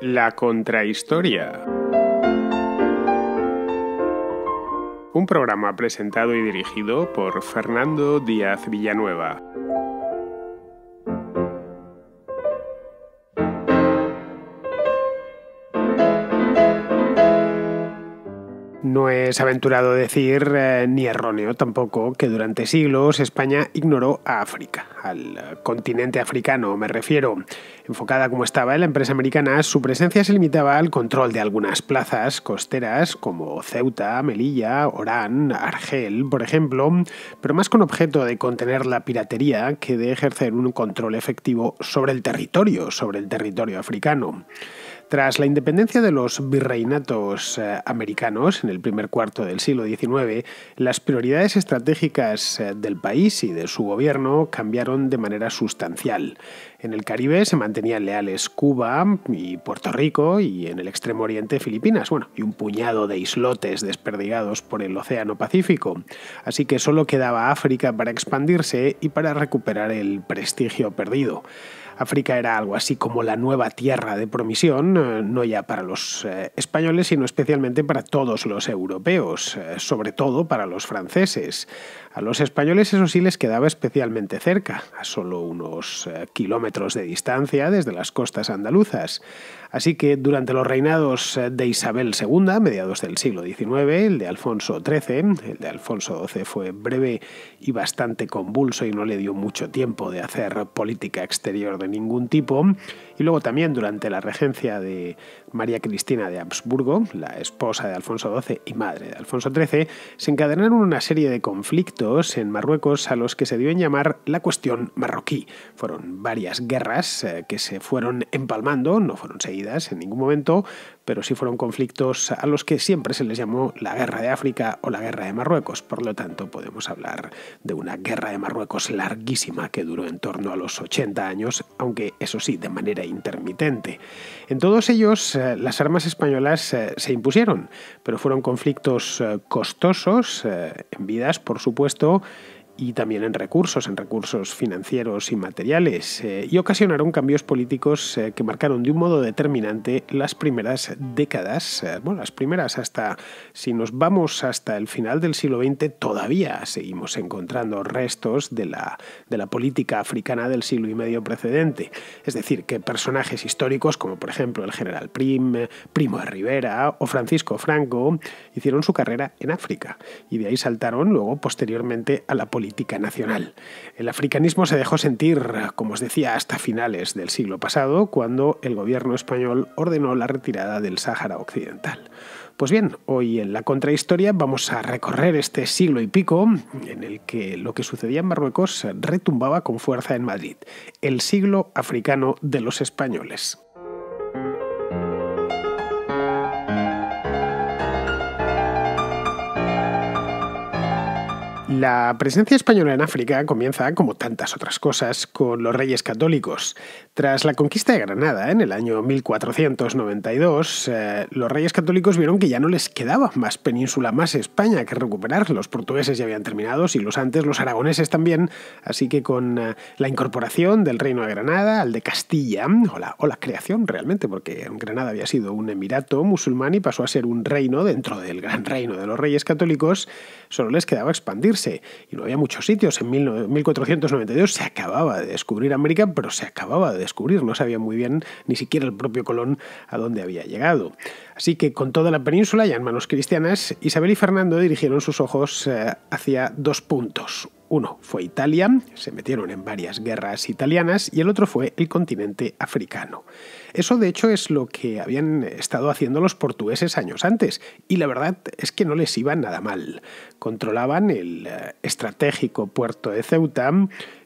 La Contrahistoria. Un programa presentado y dirigido por Fernando Díaz Villanueva. No es aventurado decir, eh, ni erróneo tampoco, que durante siglos España ignoró a África, al continente africano, me refiero. Enfocada como estaba en la empresa americana, su presencia se limitaba al control de algunas plazas costeras como Ceuta, Melilla, Orán, Argel, por ejemplo, pero más con objeto de contener la piratería que de ejercer un control efectivo sobre el territorio, sobre el territorio africano. Tras la independencia de los virreinatos eh, americanos en el primer cuarto del siglo XIX, las prioridades estratégicas eh, del país y de su gobierno cambiaron de manera sustancial. En el Caribe se mantenían leales Cuba y Puerto Rico y en el Extremo Oriente Filipinas, bueno, y un puñado de islotes desperdigados por el Océano Pacífico. Así que solo quedaba África para expandirse y para recuperar el prestigio perdido. África era algo así como la nueva tierra de promisión, eh, no ya para los eh, españoles, sino especialmente para todos los europeos, eh, sobre todo para los franceses. A los españoles eso sí les quedaba especialmente cerca, a solo unos eh, kilómetros de distancia desde las costas andaluzas. Así que durante los reinados eh, de Isabel II, mediados del siglo XIX, el de Alfonso XIII, el de Alfonso XII fue breve y bastante convulso y no le dio mucho tiempo de hacer política exterior de ningún tipo, y luego también durante la regencia de María Cristina de Habsburgo, la esposa de Alfonso XII y madre de Alfonso XIII, se encadenaron una serie de conflictos en Marruecos a los que se dio en llamar la cuestión marroquí. Fueron varias guerras eh, que se fueron empalmando, no fueron seguidas en ningún momento, pero sí fueron conflictos a los que siempre se les llamó la Guerra de África o la Guerra de Marruecos. Por lo tanto, podemos hablar de una Guerra de Marruecos larguísima que duró en torno a los 80 años, aunque eso sí, de manera intermitente. En todos ellos, eh, las armas españolas eh, se impusieron, pero fueron conflictos eh, costosos, en vidas, por supuesto, y también en recursos, en recursos financieros y materiales, eh, y ocasionaron cambios políticos eh, que marcaron de un modo determinante las primeras décadas, eh, bueno, las primeras hasta, si nos vamos hasta el final del siglo XX, todavía seguimos encontrando restos de la, de la política africana del siglo y medio precedente. Es decir, que personajes históricos como por ejemplo el general Prim, Primo de Rivera o Francisco Franco hicieron su carrera en África y de ahí saltaron luego posteriormente a la política política nacional. El africanismo se dejó sentir, como os decía, hasta finales del siglo pasado, cuando el gobierno español ordenó la retirada del Sáhara Occidental. Pues bien, hoy en la contrahistoria vamos a recorrer este siglo y pico en el que lo que sucedía en Marruecos retumbaba con fuerza en Madrid, el siglo africano de los españoles. La presencia española en África comienza, como tantas otras cosas, con los reyes católicos. Tras la conquista de Granada en el año 1492, eh, los reyes católicos vieron que ya no les quedaba más península, más España que recuperar. Los portugueses ya habían terminado, y los antes, los aragoneses también. Así que con eh, la incorporación del reino de Granada al de Castilla, o la creación realmente, porque Granada había sido un emirato musulmán y pasó a ser un reino dentro del gran reino de los reyes católicos, solo les quedaba expandirse y no había muchos sitios. En 1492 se acababa de descubrir América, pero se acababa de descubrir, no sabía muy bien ni siquiera el propio Colón a dónde había llegado. Así que con toda la península ya en manos cristianas, Isabel y Fernando dirigieron sus ojos eh, hacia dos puntos. Uno fue Italia, se metieron en varias guerras italianas, y el otro fue el continente africano. Eso de hecho es lo que habían estado haciendo los portugueses años antes, y la verdad es que no les iba nada mal. Controlaban el eh, estratégico puerto de Ceuta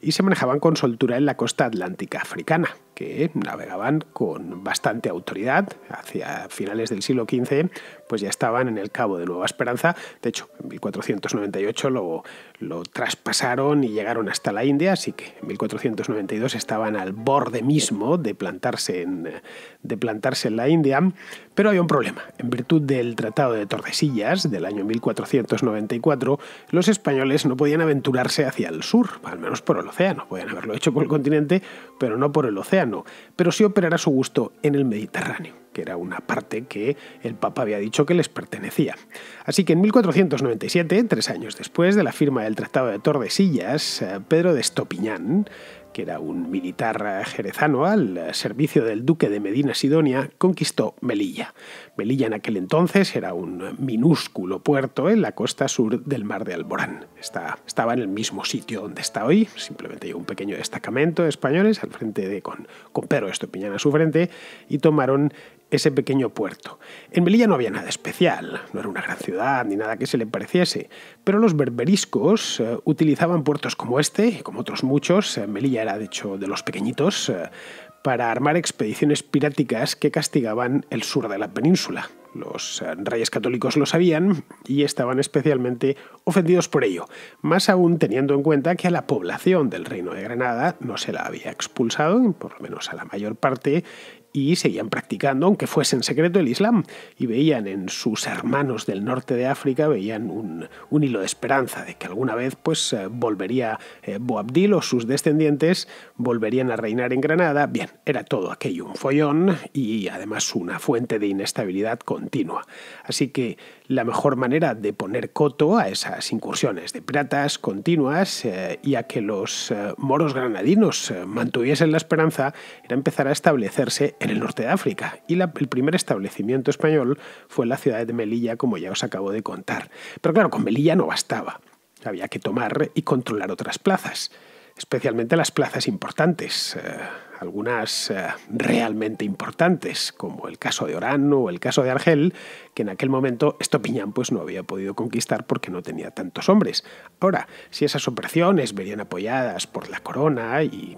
y se manejaban con soltura en la costa atlántica africana, que navegaban con bastante autoridad hacia finales del siglo XV, pues ya estaban en el Cabo de Nueva Esperanza. De hecho, en 1498 lo, lo traspasaron y llegaron hasta la India, así que en 1492 estaban al borde mismo de plantarse en, de plantarse en la India. Pero hay un problema. En virtud del Tratado de Tordesillas del año 1494, los españoles no podían aventurarse hacia el sur, al menos por el océano. Podían haberlo hecho por el continente, pero no por el océano. Pero sí operar a su gusto en el Mediterráneo que era una parte que el Papa había dicho que les pertenecía. Así que en 1497, tres años después de la firma del Tratado de Tordesillas, eh, Pedro de Estopiñán, que era un militar jerezano al servicio del duque de Medina Sidonia, conquistó Melilla. Melilla en aquel entonces era un minúsculo puerto en la costa sur del mar de Alborán. Está, estaba en el mismo sitio donde está hoy, simplemente hay un pequeño destacamento de españoles al frente de con, con Pedro Estopiñán a su frente y tomaron ese pequeño puerto. En Melilla no había nada especial, no era una gran ciudad ni nada que se le pareciese, pero los berberiscos eh, utilizaban puertos como este y como otros muchos. Eh, Melilla era de hecho de los pequeñitos. Eh, para armar expediciones piráticas que castigaban el sur de la península. Los eh, reyes católicos lo sabían y estaban especialmente ofendidos por ello, más aún teniendo en cuenta que a la población del reino de Granada no se la había expulsado, por lo menos a la mayor parte, y seguían practicando, aunque fuese en secreto, el Islam. Y veían en sus hermanos del norte de África, veían un, hilo de esperanza de que alguna vez pues, eh, volvería eh, Boabdil o sus descendientes, volverían a reinar en Granada. Bien, era todo aquello un follón y además una fuente de inestabilidad continua. Así que la mejor manera de poner coto a esas incursiones de piratas continuas eh, y a que los eh, moros granadinos eh, mantuviesen la esperanza era empezar a establecerse en el norte de África. Y el primer establecimiento español fue la ciudad de Melilla, como ya os acabo de contar. Pero claro, con Melilla no bastaba. Había que tomar y controlar otras plazas, especialmente las plazas importantes algunas eh, realmente importantes, como el caso de Orán o el caso de Argel, que en aquel momento Estopiñán pues, no había podido conquistar porque no tenía tantos hombres. Ahora, si esas operaciones venían apoyadas por la corona y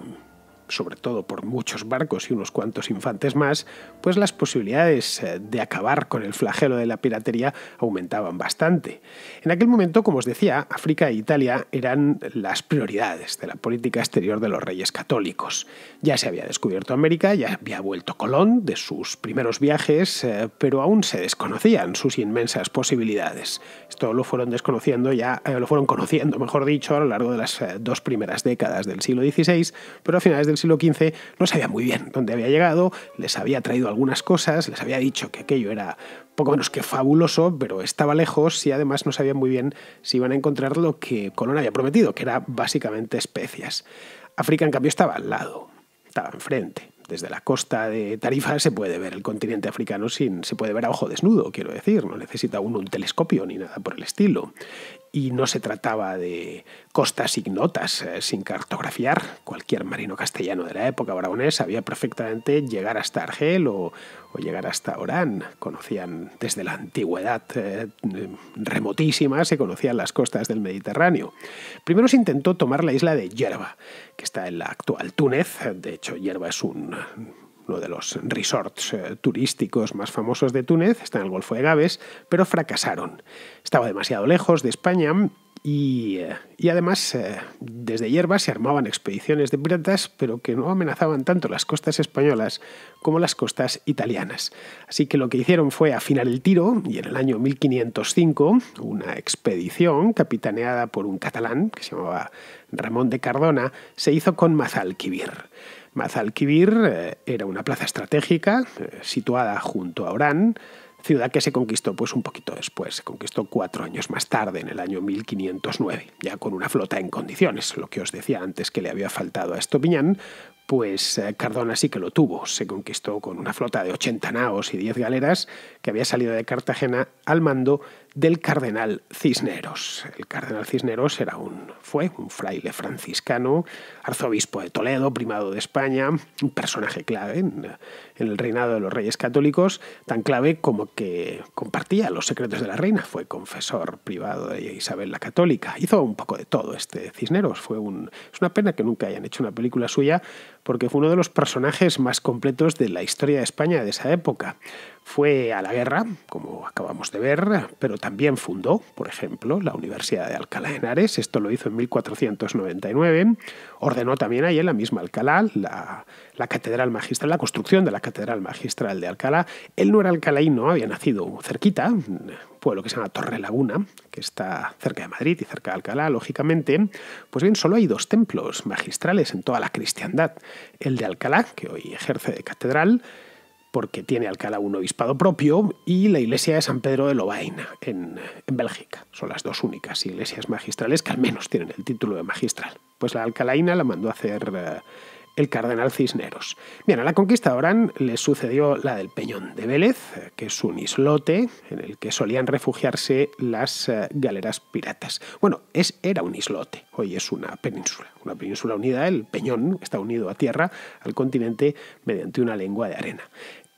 sobre todo por muchos barcos y unos cuantos infantes más, pues las posibilidades eh, de acabar con el flagelo de la piratería aumentaban bastante. En aquel momento, como os decía, África e Italia eran las prioridades de la política exterior de los reyes católicos. Ya se había descubierto América, ya había vuelto Colón de sus primeros viajes, eh, pero aún se desconocían sus inmensas posibilidades. Esto lo fueron desconociendo ya, eh, lo fueron conociendo, mejor dicho, a lo largo de las dos primeras décadas del siglo XVI, pero a finales del siglo XV no sabía muy bien dónde había llegado, les había traído algunas cosas, les había dicho que aquello era poco menos que fabuloso, pero estaba lejos y además no sabían muy bien si iban a encontrar lo que Colón había prometido, que era básicamente especias. África, en cambio, estaba al lado, estaba enfrente. Desde la costa de Tarifa se puede ver el continente africano sin, se puede ver a ojo desnudo, quiero decir, no necesita uno un telescopio ni nada por el estilo y no se trataba de costas ignotas eh, sin cartografiar. Cualquier marino castellano de la época aragonés sabía perfectamente llegar hasta Argel o, llegar hasta Orán. Conocían desde la antigüedad eh, remotísima, se conocían las costas del Mediterráneo. Primero se intentó tomar la isla de Yerba, que está en la actual Túnez. De hecho, Yerba es un uno de los resorts eh, turísticos más famosos de Túnez, está en el Golfo de Gabes, pero fracasaron. Estaba demasiado lejos de España eh, y, además, eh, desde hierba se armaban expediciones de piratas, pero que no amenazaban tanto las costas españolas como las costas italianas. Así que lo que hicieron fue afinar el tiro y en el año 1505 una expedición capitaneada por un catalán que se llamaba Ramón de Cardona se hizo con Mazalquivir. Mazalquivir eh, era una plaza estratégica situada junto a Orán, ciudad que se conquistó pues un poquito después, se conquistó cuatro años más tarde, en el año 1509, ya con una flota en condiciones, lo que os decía antes que le había faltado a Estopiñán, pues eh, Cardona sí que lo tuvo, se conquistó con una flota de 80 naos y 10 galeras que había salido de Cartagena al mando del cardenal Cisneros. El cardenal Cisneros era un, fue un fraile franciscano, arzobispo de Toledo, primado de España, un personaje clave en, el reinado de los reyes católicos, tan clave como que compartía los secretos de la reina, fue confesor privado de Isabel la Católica, hizo un poco de todo este Cisneros, fue un, es una pena que nunca hayan hecho una película suya porque fue uno de los personajes más completos de la historia de España de esa época fue a la guerra, como acabamos de ver, pero también fundó, por ejemplo, la Universidad de Alcalá de Henares, esto lo hizo en 1499, ordenó también ahí en la misma Alcalá la, Catedral Magistral, la construcción de la Catedral Magistral de Alcalá. Él no era alcalaíno, había nacido cerquita, un pueblo que se llama Torre Laguna, que está cerca de Madrid y cerca de Alcalá, lógicamente. Pues bien, solo hay dos templos magistrales en toda la cristiandad, el de Alcalá, que hoy ejerce de catedral, porque tiene Alcalá un obispado propio, y la iglesia de San Pedro de Lovaina, en, en, Bélgica. Son las dos únicas iglesias magistrales que al menos tienen el título de magistral. Pues la alcalaina la mandó a hacer eh, el cardenal Cisneros. Bien, a la conquista de Orán le sucedió la del Peñón de Vélez, que es un islote en el que solían refugiarse las eh, galeras piratas. Bueno, es, era un islote, hoy es una península. Una península unida, el Peñón está unido a tierra, al continente, mediante una lengua de arena.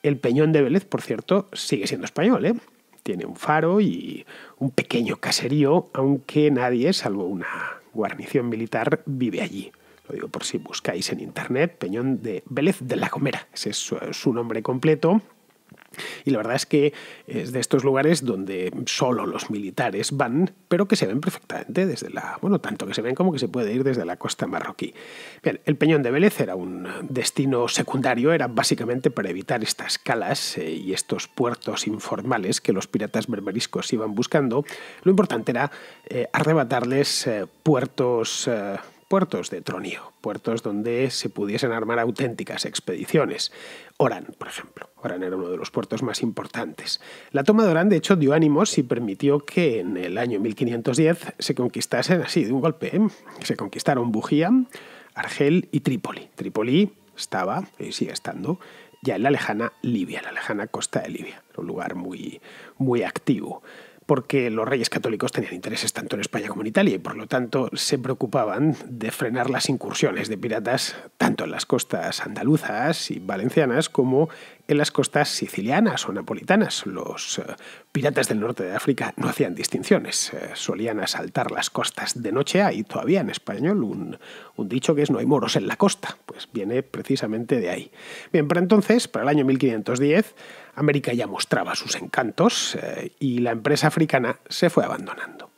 El Peñón de Vélez, por cierto, sigue siendo español, ¿eh? Tiene un faro y un pequeño caserío, aunque nadie, salvo una guarnición militar, vive allí. Lo digo por si buscáis en internet, Peñón de Vélez de la Gomera, ese es su nombre completo. Y la verdad es que es de estos lugares donde solo los militares van, pero que se ven perfectamente desde la. Bueno, tanto que se ven como que se puede ir desde la costa marroquí. Bien, el Peñón de Vélez era un destino secundario, era básicamente para evitar estas calas eh, y estos puertos informales que los piratas berberiscos iban buscando. Lo importante era eh, arrebatarles eh, puertos. puertos de tronío puertos donde se pudiesen armar auténticas expediciones. Orán, por ejemplo. Orán era uno de los puertos más importantes. La toma de Orán, de hecho, dio ánimos y permitió que en el año 1510 se conquistasen así, de un golpe, ¿eh? se conquistaron Bujía, Argel y Trípoli. Trípoli estaba, y sigue estando, ya en la lejana Libia, en la lejana costa de Libia, un lugar muy, muy activo porque los reyes católicos tenían intereses tanto en España como en Italia y por lo tanto se preocupaban de frenar las incursiones de piratas tanto en las costas andaluzas y valencianas como en las costas sicilianas o napolitanas. Los eh, piratas del norte de África no hacían distinciones, eh, solían asaltar las costas de noche. y todavía en español un, un dicho que es no hay moros en la costa, pues viene precisamente de ahí. Bien, para entonces, para el año 1510, América ya mostraba sus encantos eh, y la empresa africana se fue abandonando.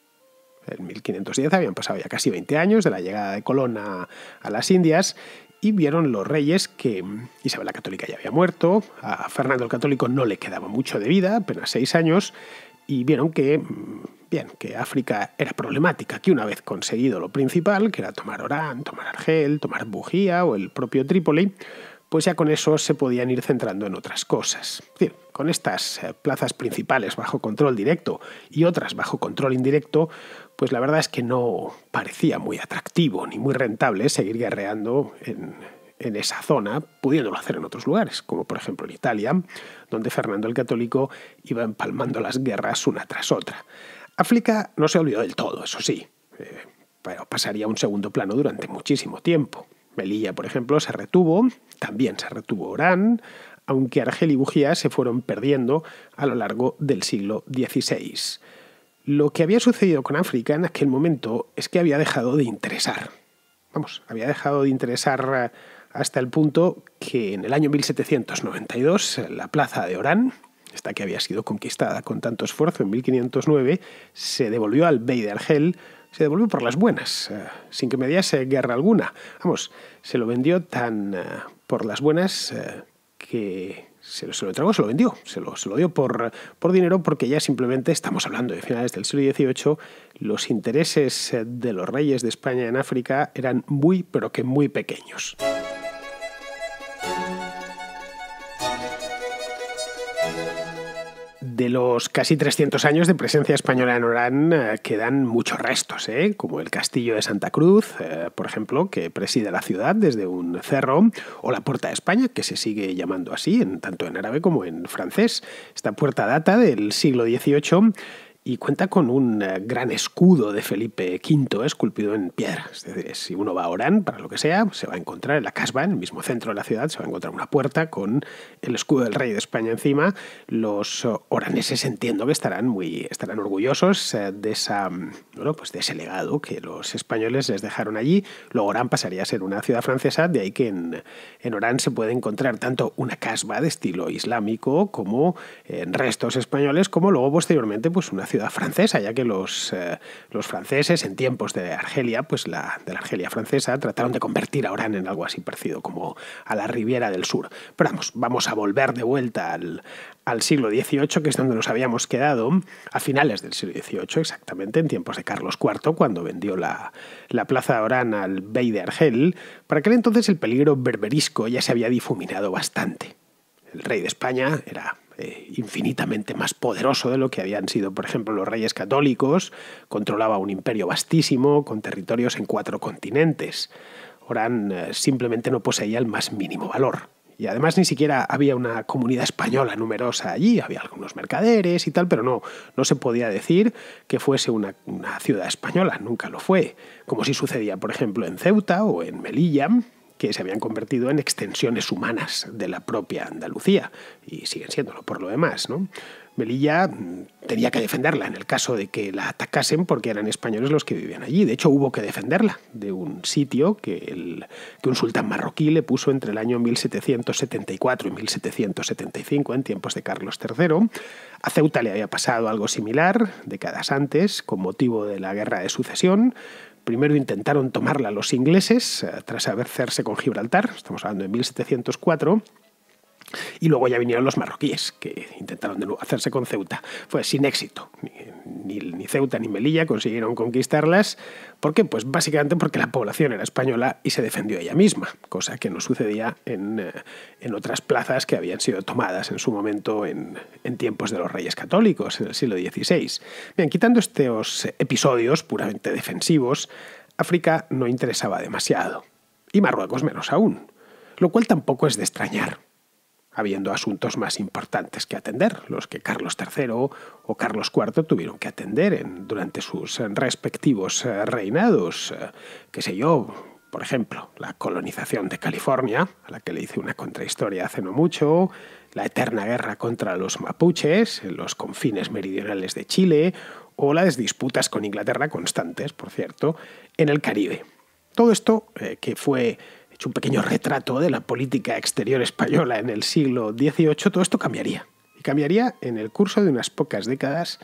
En 1510 habían pasado ya casi 20 años de la llegada de Colón a, las Indias y vieron los reyes que mm, Isabel la Católica ya había muerto, a Fernando el Católico no le quedaba mucho de vida, apenas seis años, y vieron que, mm, bien, que África era problemática, que una vez conseguido lo principal, que era tomar Orán, tomar Argel, tomar Bujía o el propio Trípoli, pues ya con eso se podían ir centrando en otras cosas. con estas eh, plazas principales bajo control directo y otras bajo control indirecto, pues la verdad es que no parecía muy atractivo ni muy rentable seguir guerreando en, esa zona, pudiéndolo hacer en otros lugares, como por ejemplo en Italia, donde Fernando el Católico iba empalmando las guerras una tras otra. África no se olvidó del todo, eso sí, eh, pero pasaría a un segundo plano durante muchísimo tiempo. Melilla, por ejemplo, se retuvo, también se retuvo Orán, aunque Argel y Bugía se fueron perdiendo a lo largo del siglo XVI. Lo que había sucedido con África en aquel momento es que había dejado de interesar. Vamos, había dejado de interesar eh, hasta el punto que en el año 1792 la plaza de Orán, esta que había sido conquistada con tanto esfuerzo en 1509, se devolvió al Bey de Argel se devolvió por las buenas, eh, sin que mediase guerra alguna. Vamos, se lo vendió tan eh, por las buenas eh, que se lo, entregó, se lo vendió, se lo, dio por, por, dinero porque ya simplemente estamos hablando de finales del siglo XVIII, los intereses de los reyes de España en África eran muy, pero que muy pequeños. De los casi 300 años de presencia española en Orán eh, quedan muchos restos, eh, como el Castillo de Santa Cruz, eh, por ejemplo, que preside la ciudad desde un cerro, o la Puerta de España, que se sigue llamando así, tanto en árabe como en francés. Esta puerta data del siglo XVIII y cuenta con un eh, gran escudo de Felipe V esculpido en piedra. Es decir, si uno va a Orán, para lo que sea, se va a encontrar en la casba, en el mismo centro de la ciudad, se va a encontrar una puerta con el escudo del rey de España encima. Los eh, oraneses entiendo que estarán muy estarán orgullosos eh, de, esa, mm, bueno, pues de ese legado que los españoles les dejaron allí. Luego Orán pasaría a ser una ciudad francesa, de ahí que en, en Orán se puede encontrar tanto una casba de estilo islámico como en restos españoles, como luego posteriormente pues una ciudad francesa, ya que eh, los, franceses en tiempos de Argelia, pues la, de la Argelia francesa, trataron de convertir a Orán en algo así parecido como a la Riviera del Sur. Pero vamos, vamos a volver de vuelta al, siglo XVIII, que es donde nos habíamos quedado, a finales del siglo XVIII, exactamente, en tiempos de Carlos IV, cuando vendió la, la plaza de Orán al Bey de Argel. Para que entonces el peligro berberisco ya se había difuminado bastante el rey de España era eh, infinitamente más poderoso de lo que habían sido, por ejemplo, los reyes católicos, controlaba un imperio vastísimo, con territorios en cuatro continentes. Orán eh, simplemente no poseía el más mínimo valor. Y además ni siquiera había una comunidad española numerosa allí, había algunos mercaderes y tal, pero no, no se podía decir que fuese una ciudad española, nunca lo fue, como si sucedía, por ejemplo, en Ceuta o en Melilla, que se habían convertido en extensiones humanas de la propia Andalucía, y siguen siéndolo por lo demás. ¿no? Melilla mm, tenía que defenderla en el caso de que la atacasen porque eran españoles los que vivían allí. De hecho, hubo que defenderla de un sitio que, el, que un sultán marroquí le puso entre el año 1774 y 1775, en tiempos de Carlos III. A Ceuta le había pasado algo similar décadas antes, con motivo de la Guerra de Sucesión primero intentaron tomarla los ingleses eh, tras hacerse con Gibraltar, estamos hablando de 1704. Y luego ya vinieron los marroquíes, que intentaron de nuevo hacerse con Ceuta. Fue sin éxito. ni Ceuta ni Melilla consiguieron conquistarlas, ¿Por qué? Pues básicamente porque la población era española y se defendió ella misma, cosa que no sucedía eh, en, otras plazas que habían sido tomadas en su momento en, en, tiempos de los reyes católicos, en el siglo XVI. Bien, quitando estos episodios puramente defensivos, África no interesaba demasiado, y Marruecos menos aún, lo cual tampoco es de extrañar habiendo asuntos más importantes que atender, los que Carlos III o Carlos IV tuvieron que atender durante sus eh, respectivos eh, reinados. Eh, qué sé yo, por ejemplo, la colonización de California, a la que le hice una contrahistoria hace no mucho, la eterna guerra contra los mapuches en los confines meridionales de Chile, o las disputas con Inglaterra constantes, por cierto, en el Caribe. Todo esto, que fue un pequeño retrato de la política exterior española en el siglo XVIII, todo esto cambiaría. Y cambiaría en el curso de unas pocas décadas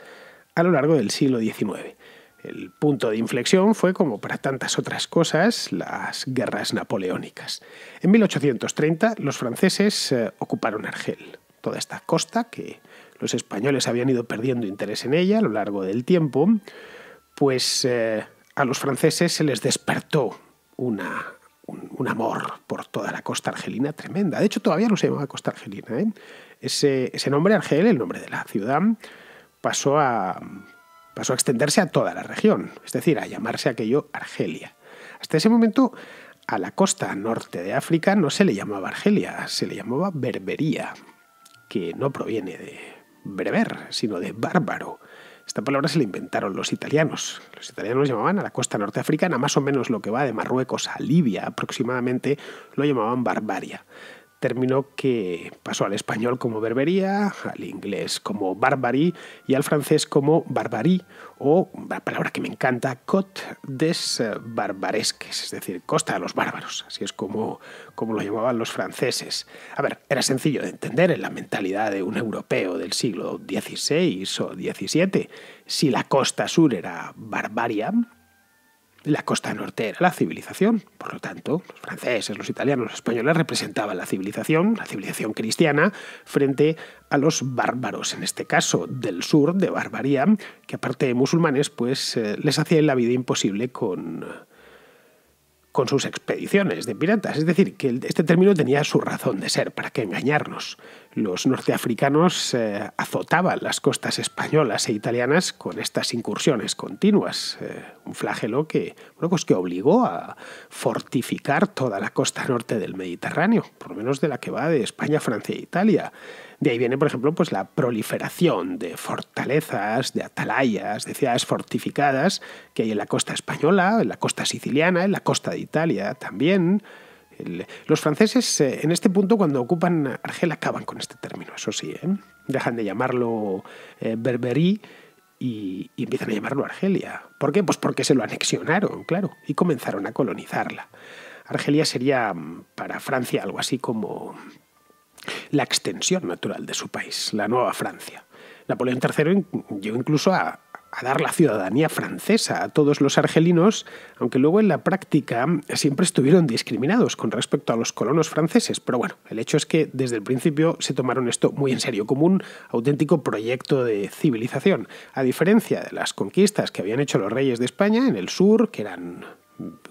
a lo largo del siglo XIX. El punto de inflexión fue, como para tantas otras cosas, las guerras napoleónicas. En 1830 los franceses eh, ocuparon Argel, toda esta costa que los españoles habían ido perdiendo interés en ella a lo largo del tiempo, pues eh, a los franceses se les despertó una un, amor por toda la costa argelina tremenda. De hecho, todavía no se llamaba costa argelina. ¿eh? Ese, nombre Argel, el nombre de la ciudad, pasó a, pasó a extenderse a toda la región, es decir, a llamarse aquello Argelia. Hasta ese momento, a la costa norte de África no se le llamaba Argelia, se le llamaba Berbería, que no proviene de breber, sino de bárbaro. Esta palabra se la inventaron los italianos. Los italianos llamaban a la costa norteafricana, más o menos lo que va de Marruecos a Libia aproximadamente, lo llamaban barbaria término que pasó al español como berbería, al inglés como barbarie, y al francés como barbarie o la palabra que me encanta, cot des barbaresques, es decir, costa de los bárbaros, así es como, como lo llamaban los franceses. A ver, era sencillo de entender en la mentalidad de un europeo del siglo XVI o XVII. Si la costa sur era barbaria, la costa norte era la civilización. Por lo tanto, los franceses, los italianos, los españoles representaban la civilización, la civilización cristiana, frente a los bárbaros, en este caso del sur, de barbaría, que aparte de musulmanes, pues eh, les hacían la vida imposible con, con sus expediciones de piratas. Es decir, que este término tenía su razón de ser, para qué engañarnos los norteafricanos eh, azotaban las costas españolas e italianas con estas incursiones continuas, eh, un flagelo que, bueno, pues que obligó a fortificar toda la costa norte del Mediterráneo, por lo menos de la que va de España, Francia e Italia. De ahí viene, por ejemplo, pues la proliferación de fortalezas, de atalayas, de ciudades fortificadas que hay en la costa española, en la costa siciliana, en la costa de Italia también. Los franceses eh, en este punto cuando ocupan Argelia acaban con este término, eso sí, ¿eh? dejan de llamarlo eh, berberí y, y, empiezan a llamarlo Argelia. ¿Por qué? Pues porque se lo anexionaron, claro, y comenzaron a colonizarla. Argelia sería mm, para Francia algo así como la extensión natural de su país, la Nueva Francia. Napoleón III llegó incluso a, a dar la ciudadanía francesa a todos los argelinos, aunque luego en la práctica siempre estuvieron discriminados con respecto a los colonos franceses. Pero bueno, el hecho es que desde el principio se tomaron esto muy en serio, como un auténtico proyecto de civilización, a diferencia de las conquistas que habían hecho los reyes de España en el sur, que eran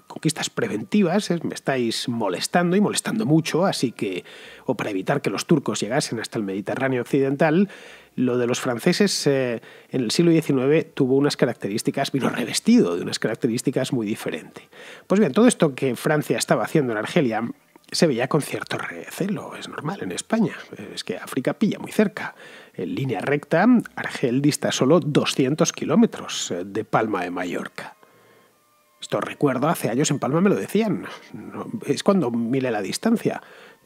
conquistas preventivas, ¿eh? me estáis molestando y molestando mucho, así que, o para evitar que los turcos llegasen hasta el Mediterráneo occidental, lo de los franceses eh, en el siglo XIX tuvo unas características, vino revestido de unas características muy diferentes. Pues bien, todo esto que Francia estaba haciendo en Argelia se veía con cierto recelo, es normal en España, es que África pilla muy cerca. En línea recta, Argel dista solo 200 kilómetros eh, de Palma de Mallorca. Esto recuerdo, hace años en Palma me lo decían, es cuando mire la distancia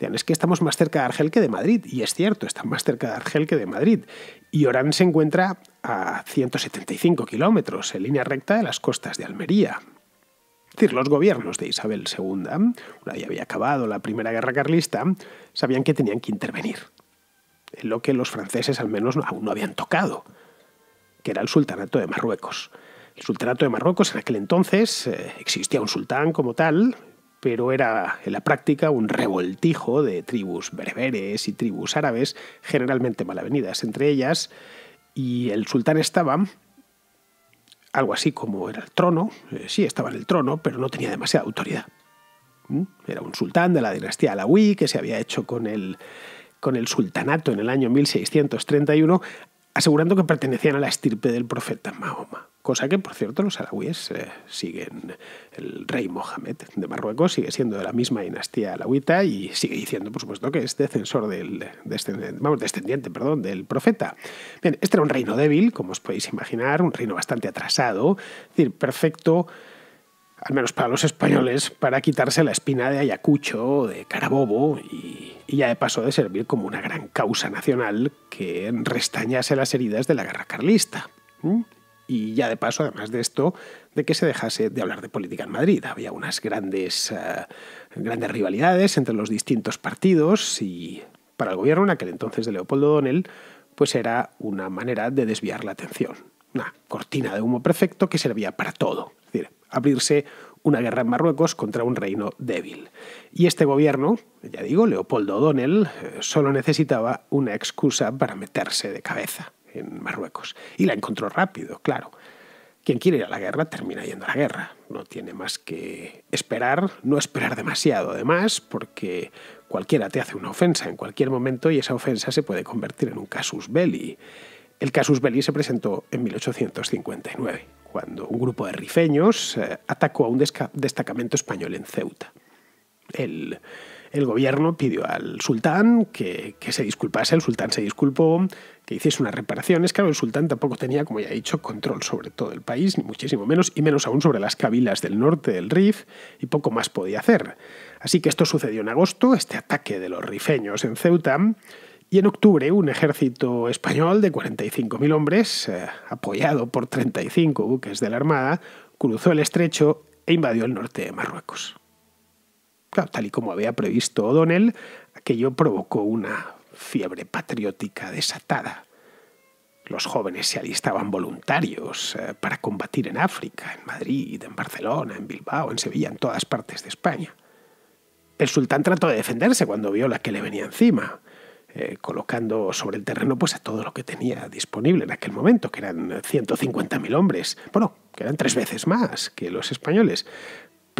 es que estamos más cerca de Argel que de Madrid. Y es cierto, están más cerca de Argel que de Madrid. Y Orán se encuentra a 175 kilómetros en línea recta de las costas de Almería. Es decir, los gobiernos de Isabel II, una vez había acabado la Primera Guerra Carlista, sabían que tenían que intervenir, en lo que los franceses al menos aún no habían tocado, que era el sultanato de Marruecos. El sultanato de Marruecos en aquel entonces eh, existía un sultán como tal, pero era en la práctica un revoltijo de tribus bereberes y tribus árabes, generalmente malavenidas entre ellas, y el sultán estaba algo así como era el trono, eh, sí estaba en el trono, pero no tenía demasiada autoridad. ¿Mm? Era un sultán de la dinastía Alawi que se había hecho con el, con el sultanato en el año 1631, asegurando que pertenecían a la estirpe del profeta Mahoma. Cosa que, por cierto, los alawíes eh, siguen, el rey Mohamed de Marruecos sigue siendo de la misma dinastía alawita y sigue diciendo, por supuesto, que es defensor del, descendiente, perdón, del profeta. Bien, este era un reino débil, como os podéis imaginar, un reino bastante atrasado, es decir, perfecto al menos para los españoles, para quitarse la espina de Ayacucho, de Carabobo, y, ya de paso de servir como una gran causa nacional que restañase las heridas de la guerra carlista y ya de paso, además de esto, de que se dejase de hablar de política en Madrid. Había unas grandes, eh, grandes rivalidades entre los distintos partidos y para el gobierno en aquel entonces de Leopoldo Donel, pues era una manera de desviar la atención. Una cortina de humo perfecto que servía para todo. Es decir, abrirse una guerra en Marruecos contra un reino débil. Y este gobierno, ya digo, Leopoldo O'Donnell, eh, solo necesitaba una excusa para meterse de cabeza en Marruecos. Y la encontró rápido, claro. Quien quiere ir a la guerra termina yendo a la guerra. No tiene más que esperar, no esperar demasiado además, porque cualquiera te hace una ofensa en cualquier momento y esa ofensa se puede convertir en un casus belli. El casus belli se presentó en 1859, cuando un grupo de rifeños eh, atacó a un destacamento español en Ceuta. El el gobierno pidió al sultán que, se disculpase, el sultán se disculpó, que hiciese unas reparaciones. Claro, el sultán tampoco tenía, como ya he dicho, control sobre todo el país, ni muchísimo menos, y menos aún sobre las cabilas del norte del Rif, y poco más podía hacer. Así que esto sucedió en agosto, este ataque de los rifeños en Ceuta, y en octubre un ejército español de 45.000 hombres, eh, apoyado por 35 buques de la Armada, cruzó el estrecho e invadió el norte de Marruecos. Claro, tal y como había previsto O'Donnell, aquello provocó una fiebre patriótica desatada. Los jóvenes se alistaban voluntarios eh, para combatir en África, en Madrid, en Barcelona, en Bilbao, en Sevilla, en todas partes de España. El sultán trató de defenderse cuando vio la que le venía encima, eh, colocando sobre el terreno pues, a todo lo que tenía disponible en aquel momento, que eran 150.000 hombres, bueno, que eran tres veces más que los españoles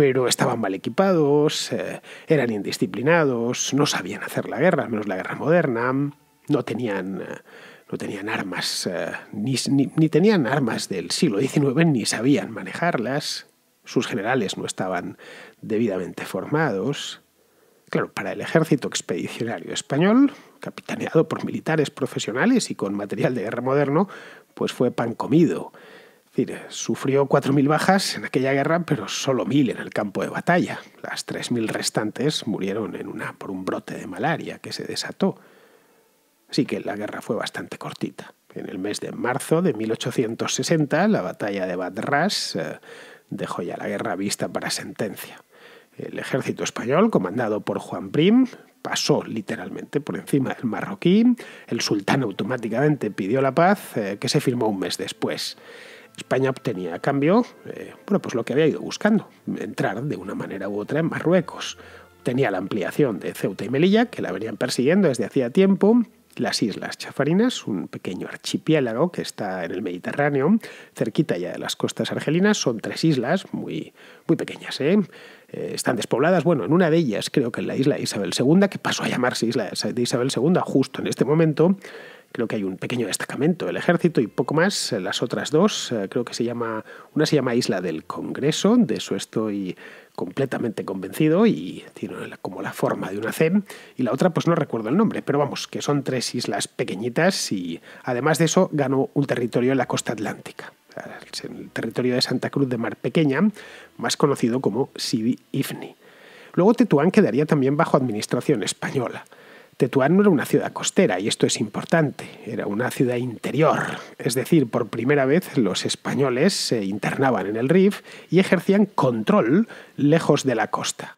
pero estaban mal equipados, eh, eran indisciplinados, no sabían hacer la guerra, al menos la guerra moderna, no tenían... Eh, no tenían armas, eh, ni, tenían armas del siglo XIX, ni sabían manejarlas, sus generales no estaban debidamente formados. Claro, para el ejército expedicionario español, capitaneado por militares profesionales y con material de guerra moderno, pues fue pan comido sufrió 4.000 bajas en aquella guerra, pero solo 1.000 en el campo de batalla. Las 3.000 restantes murieron en una, por un brote de malaria que se desató. Así que la guerra fue bastante cortita. En el mes de marzo de 1860, la batalla de Bad Ras eh, dejó ya la guerra vista para sentencia. El ejército español, comandado por Juan Prim, pasó literalmente por encima del marroquí. El sultán automáticamente pidió la paz, eh, que se firmó un mes después. España obtenía a cambio eh, bueno, pues lo que había ido buscando, entrar de una manera u otra en Marruecos. Tenía la ampliación de Ceuta y Melilla, que la venían persiguiendo desde hacía tiempo, las Islas Chafarinas, un pequeño archipiélago que está en el Mediterráneo, cerquita ya de las costas argelinas. Son tres islas muy, muy pequeñas. ¿eh? eh están despobladas. Bueno, en una de ellas, creo que en la isla Isabel II, que pasó a llamarse isla de Isabel II justo en este momento, creo que hay un pequeño destacamento del ejército y poco más. Las otras dos, eh, creo que se llama, una se llama Isla del Congreso, de eso estoy completamente convencido y tiene como la forma de una C, y la otra pues no recuerdo el nombre, pero vamos, que son tres islas pequeñitas y además de eso ganó un territorio en la costa atlántica, el territorio de Santa Cruz de Mar Pequeña, más conocido como Sidi Ifni. Luego Tetuán quedaría también bajo administración española. Tetuán no era una ciudad costera, y esto es importante, era una ciudad interior. Es decir, por primera vez los españoles se internaban en el Rif y ejercían control lejos de la costa.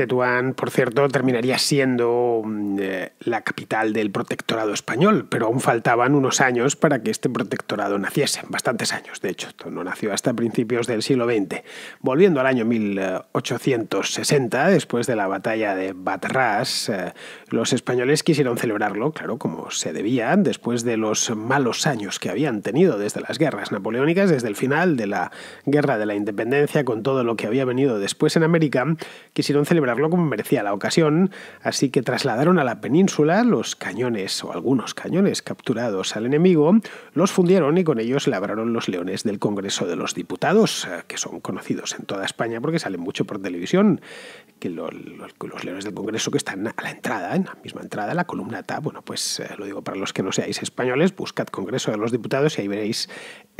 Tetuán, por cierto, terminaría siendo mm, eh, la capital del protectorado español, pero aún faltaban unos años para que este protectorado naciese, bastantes años, de hecho, no nació hasta principios del siglo XX. Volviendo al año 1860, después de la batalla de Batras, eh, los españoles quisieron celebrarlo, claro, como se debía, después de los malos años que habían tenido desde las guerras napoleónicas, desde el final de la Guerra de la Independencia, con todo lo que había venido después en América, quisieron celebrar lo como merecía la ocasión, así que trasladaron a la península los cañones o algunos cañones capturados al enemigo, los fundieron y con ellos labraron los leones del Congreso de los Diputados, eh, que son conocidos en toda España porque salen mucho por televisión, que los, leones del Congreso que están a la entrada, en la misma entrada, la columnata, bueno, pues eh, lo digo para los que no seáis españoles, buscad Congreso de los Diputados y ahí veréis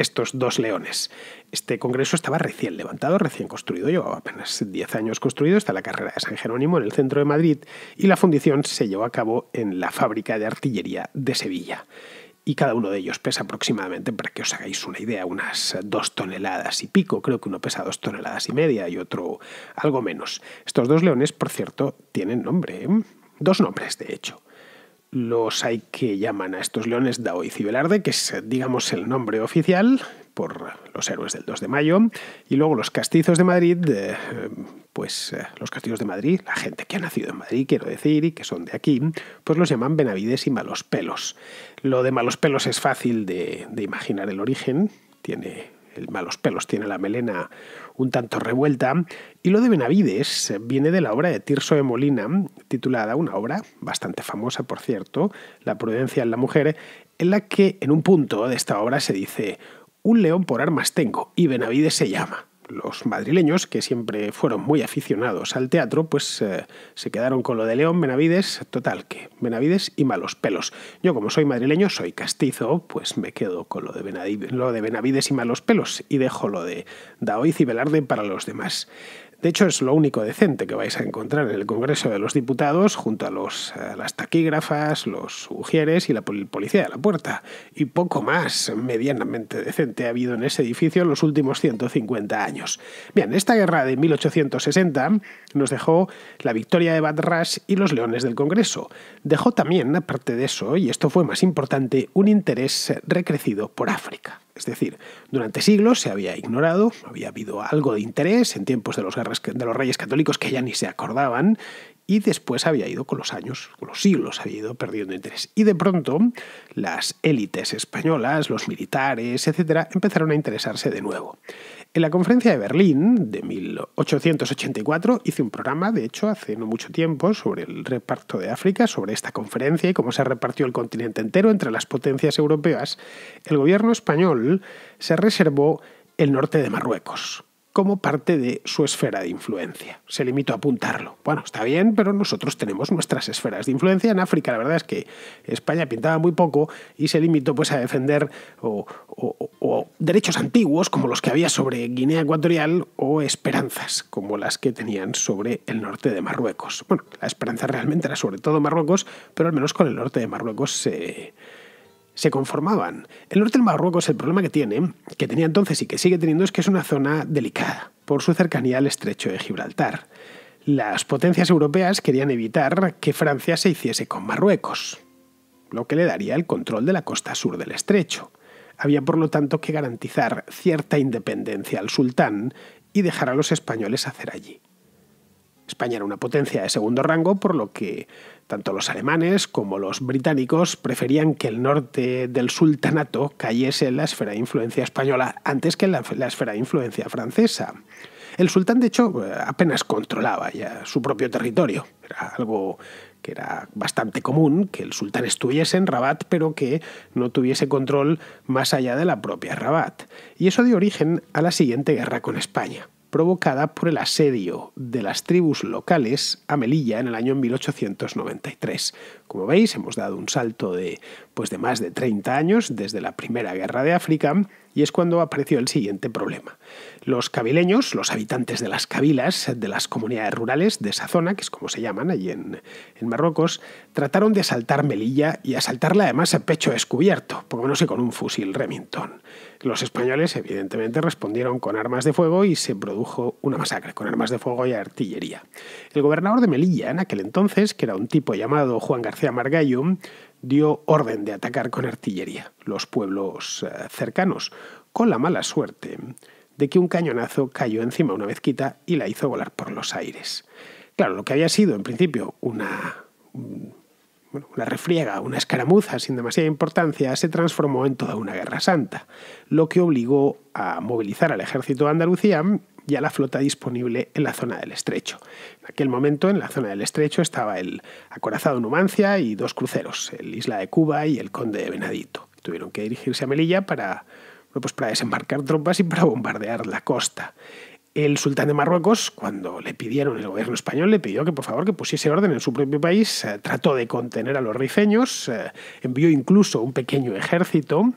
estos dos leones. Este congreso estaba recién levantado, recién construido, llevaba apenas 10 años construido, está la carrera de San Jerónimo en el centro de Madrid y la fundición se llevó a cabo en la fábrica de artillería de Sevilla. Y cada uno de ellos pesa aproximadamente, para que os hagáis una idea, unas dos toneladas y pico. Creo que uno pesa dos toneladas y media y otro algo menos. Estos dos leones, por cierto, tienen nombre. ¿eh? Dos nombres, de hecho los hay que llaman a estos leones Dao y Cibelarde, que es, digamos, el nombre oficial por los héroes del 2 de mayo, y luego los castizos de Madrid, eh, pues eh, los castizos de Madrid, la gente que ha nacido en Madrid, quiero decir, y que son de aquí, pues los llaman Benavides y Malos Pelos. Lo de Malos Pelos es fácil de, de imaginar el origen, tiene malos pelos tiene la melena un tanto revuelta, y lo de Benavides viene de la obra de Tirso de Molina, titulada, una obra bastante famosa por cierto, La prudencia en la mujer, en la que en un punto de esta obra se dice, un león por armas tengo, y Benavides se llama los madrileños, que siempre fueron muy aficionados al teatro, pues eh, se quedaron con lo de León, Benavides, total, que Benavides y malos pelos. Yo como soy madrileño, soy castizo, pues me quedo con lo de, Benavides, lo de Benavides y malos pelos y dejo lo de Daoiz y Velarde para los demás. De hecho, es lo único decente que vais a encontrar en el Congreso de los Diputados, junto a, los, eh, las taquígrafas, los ujieres y la policía de la puerta. Y poco más medianamente decente ha habido en ese edificio en los últimos 150 años. Bien, esta guerra de 1860 nos dejó la victoria de Badrash y los leones del Congreso. Dejó también, aparte de eso, y esto fue más importante, un interés recrecido por África. Es decir, durante siglos se había ignorado, había habido algo de interés en tiempos de los guerras de los reyes católicos que ya ni se acordaban y después había ido con los años, con los siglos, había ido perdiendo interés. Y de pronto, las élites españolas, los militares, etcétera, empezaron a interesarse de nuevo. En la conferencia de Berlín de 1884 hice un programa, de hecho, hace no mucho tiempo, sobre el reparto de África, sobre esta conferencia y cómo se repartió el continente entero entre las potencias europeas. El gobierno español se reservó el norte de Marruecos como parte de su esfera de influencia. Se limitó a apuntarlo. Bueno, está bien, pero nosotros tenemos nuestras esferas de influencia en África. La verdad es que España pintaba muy poco y se limitó pues, a defender o, derechos antiguos como los que había sobre Guinea Ecuatorial o esperanzas como las que tenían sobre el norte de Marruecos. Bueno, la esperanza realmente era sobre todo Marruecos, pero al menos con el norte de Marruecos se se conformaban. El norte del Marruecos el problema que tiene, que tenía entonces y que sigue teniendo, es que es una zona delicada por su cercanía al estrecho de Gibraltar. Las potencias europeas querían evitar que Francia se hiciese con Marruecos, lo que le daría el control de la costa sur del estrecho. Había por lo tanto que garantizar cierta independencia al sultán y dejar a los españoles hacer allí España era una potencia de segundo rango, por lo que tanto los alemanes como los británicos preferían que el norte del sultanato cayese en la esfera de influencia española antes que en la, esfera de influencia francesa. El sultán, de hecho, apenas controlaba ya su propio territorio. Era algo que era bastante común, que el sultán estuviese en Rabat, pero que no tuviese control más allá de la propia Rabat. Y eso dio origen a la siguiente guerra con España provocada por el asedio de las tribus locales a Melilla en el año 1893. Como veis, hemos dado un salto de pues de más de 30 años desde la Primera Guerra de África, y es cuando apareció el siguiente problema. Los cabileños, los habitantes de las cabilas, de las comunidades rurales de esa zona, que es como se llaman allí en, Marruecos, trataron de asaltar Melilla y asaltarla además a pecho descubierto, por lo menos con un fusil Remington. Los españoles, evidentemente, respondieron con armas de fuego y se produjo una masacre con armas de fuego y artillería. El gobernador de Melilla, en aquel entonces, que era un tipo llamado Juan García Margallo, dio orden de atacar con artillería los pueblos eh, cercanos, con la mala suerte de que un cañonazo cayó encima una mezquita y la hizo volar por los aires. Claro, lo que había sido en principio una, una refriega, una escaramuza sin demasiada importancia, se transformó en toda una guerra santa, lo que obligó a movilizar al ejército de Andalucía ya la flota disponible en la zona del estrecho. En aquel momento en la zona del estrecho estaba el acorazado Numancia y dos cruceros, el Isla de Cuba y el Conde de Venadito. Tuvieron que dirigirse a Melilla para, pues para desembarcar tropas y para bombardear la costa. El sultán de Marruecos, cuando le pidieron, el gobierno español le pidió que por favor que pusiese orden en su propio país, eh, trató de contener a los rifeños, eh, envió incluso un pequeño ejército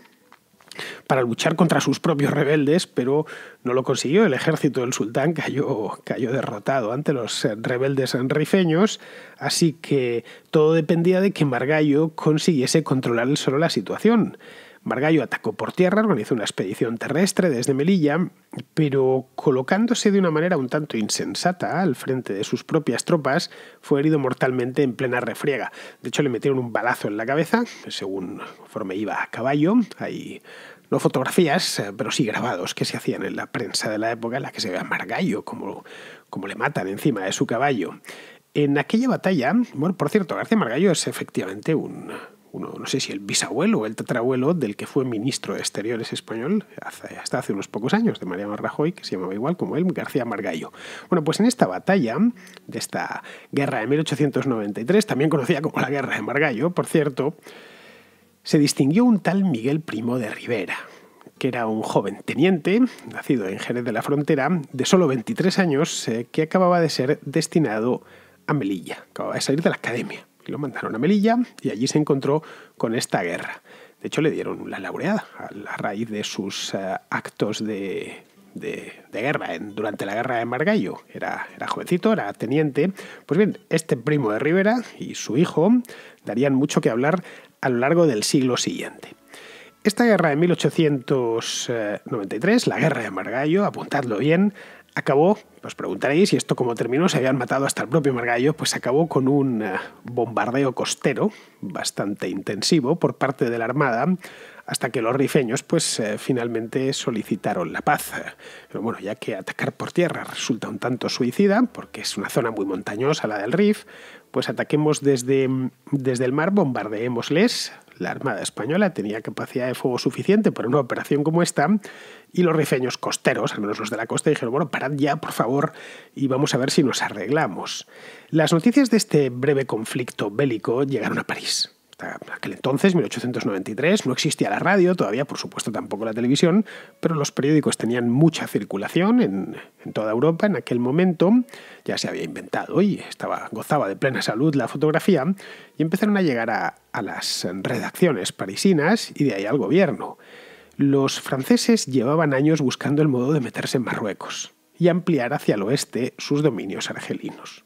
para luchar contra sus propios rebeldes, pero no lo consiguió. El ejército del sultán cayó, derrotado ante los eh, rebeldes rifeños, así que todo dependía de que Margallo consiguiese controlar solo la situación. Margallo atacó por tierra, organizó una expedición terrestre desde Melilla, pero colocándose de una manera un tanto insensata al frente de sus propias tropas, fue herido mortalmente en plena refriega. De hecho, le metieron un balazo en la cabeza, según conforme iba a caballo. Hay no fotografías, pero sí grabados que se hacían en la prensa de la época en la que se ve a Margallo como, como le matan encima de su caballo. En aquella batalla, bueno, por cierto, García Margallo es efectivamente un, uno, no sé si el bisabuelo o el tatarabuelo del que fue ministro de Exteriores español hace, hasta hace unos pocos años, de Mariano Rajoy, que se llamaba igual como él, García Margallo. Bueno, pues en esta batalla, de esta guerra de 1893, también conocida como la Guerra de Margallo, por cierto, se distinguió un tal Miguel Primo de Rivera, que era un joven teniente, nacido en Jerez de la Frontera, de solo 23 años, eh, que acababa de ser destinado a Melilla, acababa de salir de la academia lo mandaron a Melilla y allí se encontró con esta guerra. De hecho, le dieron la laureada a, raíz de sus eh, actos de, guerra en, durante la guerra de Margallo. Era, era jovencito, era teniente. Pues bien, este primo de Rivera y su hijo darían mucho que hablar a lo largo del siglo siguiente. Esta guerra de 1893, eh, la guerra de Margallo, apuntadlo bien, acabó, os preguntaréis, y esto como terminó, se habían matado hasta el propio Margallo, pues acabó con un eh, bombardeo costero bastante intensivo por parte de la Armada, hasta que los rifeños pues eh, finalmente solicitaron la paz. Pero bueno, ya que atacar por tierra resulta un tanto suicida, porque es una zona muy montañosa la del Rif, pues ataquemos desde, desde el mar, bombardeémosles, la Armada Española tenía capacidad de fuego suficiente para una operación como esta y los rifeños costeros, al menos los de la costa, dijeron, bueno, parad ya, por favor, y vamos a ver si nos arreglamos. Las noticias de este breve conflicto bélico llegaron a París aquel entonces, 1893, no existía la radio, todavía por supuesto tampoco la televisión, pero los periódicos tenían mucha circulación en, toda Europa en aquel momento, ya se había inventado y estaba, gozaba de plena salud la fotografía, y empezaron a llegar a las redacciones parisinas y de ahí al gobierno. Los franceses llevaban años buscando el modo de meterse en Marruecos y ampliar hacia el oeste sus dominios argelinos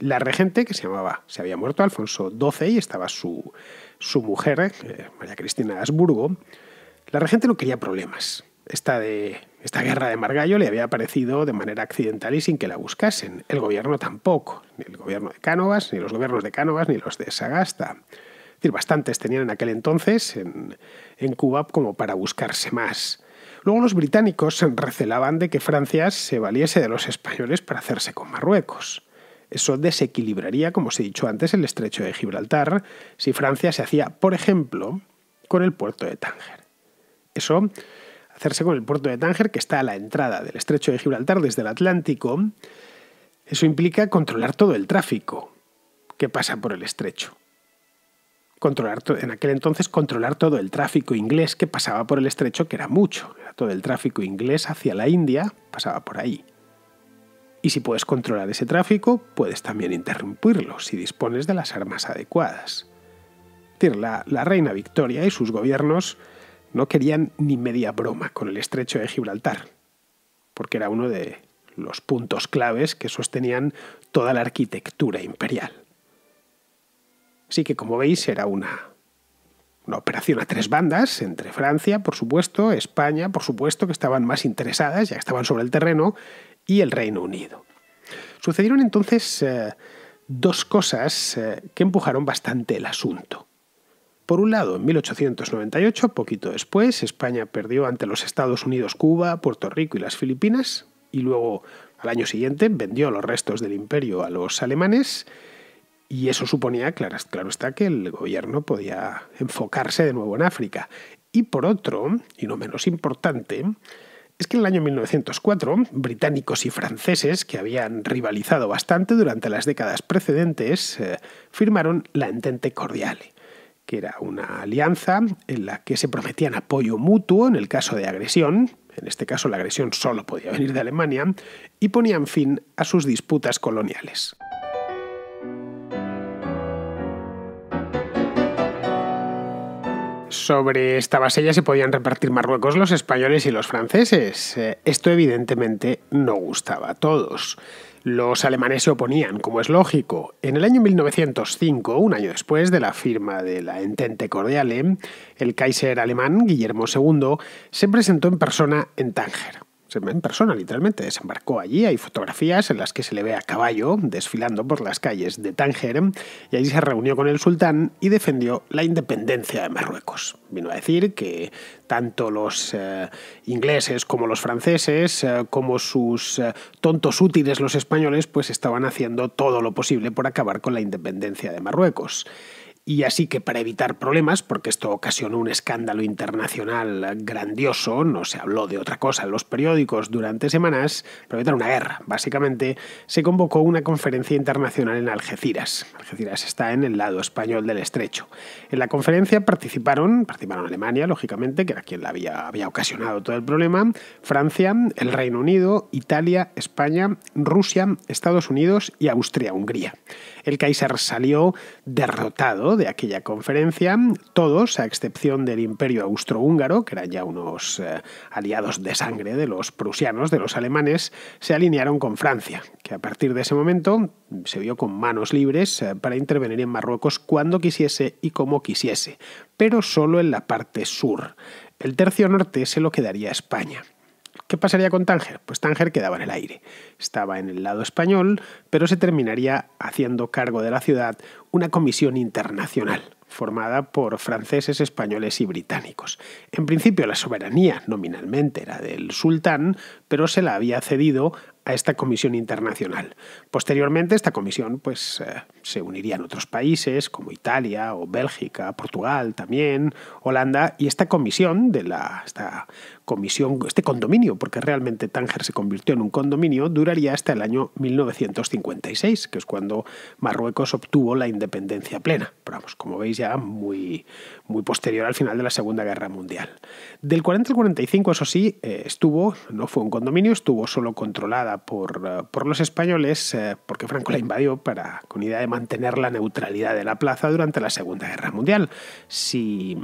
la regente que se llamaba, se había muerto Alfonso XII y estaba su, su mujer, eh, María Cristina de Habsburgo. La regente no quería problemas. Esta, de, esta guerra de Margallo le había aparecido de manera accidental y sin que la buscasen. El gobierno tampoco, ni el gobierno de Cánovas, ni los gobiernos de Cánovas, ni los de Sagasta. Es decir, bastantes tenían en aquel entonces en, en Cuba como para buscarse más. Luego los británicos recelaban de que Francia se valiese de los españoles para hacerse con Marruecos. Eso desequilibraría, como os he dicho antes, el estrecho de Gibraltar si Francia se hacía, por ejemplo, con el puerto de Tánger. Eso, hacerse con el puerto de Tánger, que está a la entrada del estrecho de Gibraltar desde el Atlántico, eso implica controlar todo el tráfico que pasa por el estrecho. Controlar en aquel entonces controlar todo el tráfico inglés que pasaba por el estrecho, que era mucho, todo el tráfico inglés hacia la India, pasaba por ahí. Y si puedes controlar ese tráfico, puedes también interrumpirlo si dispones de las armas adecuadas. La, la reina Victoria y sus gobiernos no querían ni media broma con el estrecho de Gibraltar, porque era uno de los puntos claves que sostenían toda la arquitectura imperial. Así que, como veis, era una, una operación a tres bandas, entre Francia, por supuesto, España, por supuesto, que estaban más interesadas, ya que estaban sobre el terreno, y el Reino Unido. Sucedieron entonces eh, dos cosas eh, que empujaron bastante el asunto. Por un lado, en 1898, poquito después, España perdió ante los Estados Unidos Cuba, Puerto Rico y las Filipinas, y luego al año siguiente vendió los restos del imperio a los alemanes, y eso suponía, claro está, que el gobierno podía enfocarse de nuevo en África. Y por otro, y no menos importante, es que en el año 1904, británicos y franceses, que habían rivalizado bastante durante las décadas precedentes, eh, firmaron la Entente Cordiale, que era una alianza en la que se prometían apoyo mutuo en el caso de agresión, en este caso la agresión solo podía venir de Alemania, y ponían fin a sus disputas coloniales. Sobre esta base se podían repartir Marruecos los españoles y los franceses. Eh, esto evidentemente no gustaba a todos. Los alemanes se oponían, como es lógico. En el año 1905, un año después de la firma de la Entente Cordiale, el Kaiser alemán Guillermo II se presentó en persona en Tánger en persona literalmente, desembarcó allí. Hay fotografías en las que se le ve a caballo desfilando por las calles de Tánger y allí se reunió con el sultán y defendió la independencia de Marruecos. Vino a decir que tanto los eh, ingleses como los franceses, eh, como sus eh, tontos útiles los españoles, pues estaban haciendo todo lo posible por acabar con la independencia de Marruecos y así que para evitar problemas, porque esto ocasionó un escándalo internacional grandioso, no se habló de otra cosa en los periódicos durante semanas, para evitar una guerra. Básicamente se convocó una conferencia internacional en Algeciras. Algeciras está en el lado español del estrecho. En la conferencia participaron, participaron Alemania, lógicamente, que era quien la había, había ocasionado todo el problema, Francia, el Reino Unido, Italia, España, Rusia, Estados Unidos y Austria-Hungría. El Kaiser salió derrotado de aquella conferencia, todos, a excepción del Imperio Austrohúngaro, que eran ya unos eh, aliados de sangre de los prusianos, de los alemanes, se alinearon con Francia, que a partir de ese momento se vio con manos libres eh, para intervenir en Marruecos cuando quisiese y como quisiese, pero solo en la parte sur. El tercio norte se lo quedaría a España. ¿Qué pasaría con Tánger? Pues Tánger quedaba en el aire. Estaba en el lado español, pero se terminaría haciendo cargo de la ciudad una comisión internacional formada por franceses, españoles y británicos. En principio la soberanía nominalmente era del sultán, pero se la había cedido a esta comisión internacional. Posteriormente, esta comisión pues, eh, se se en otros países como Italia o Bélgica, Portugal también, Holanda, y esta comisión de la, esta comisión, este condominio, porque realmente Tánger se convirtió en un condominio, duraría hasta el año 1956, que es cuando Marruecos obtuvo la independencia plena. Pero vamos, como veis ya muy, muy posterior al final de la Segunda Guerra Mundial. Del 40 al 45, eso sí, eh, estuvo, no fue un condominio, estuvo solo controlada eh, por, los españoles eh, porque Franco la invadió para, con idea de mantener la neutralidad de la plaza durante la Segunda Guerra Mundial. Si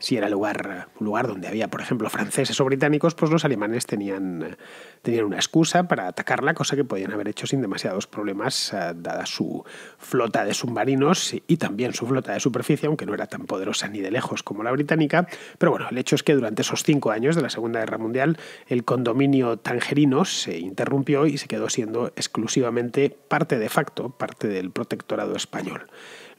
si era lugar, un lugar donde había, por ejemplo, franceses o británicos, pues los alemanes tenían, tenían una excusa para atacarla, cosa que podían haber hecho sin demasiados problemas, eh, dada su flota de submarinos y también su flota de superficie, aunque no era tan poderosa ni de lejos como la británica. Pero bueno, el hecho es que durante esos cinco años de la Segunda Guerra Mundial, el condominio tangerino se interrumpió y se quedó siendo exclusivamente parte de facto, parte del protectorado español.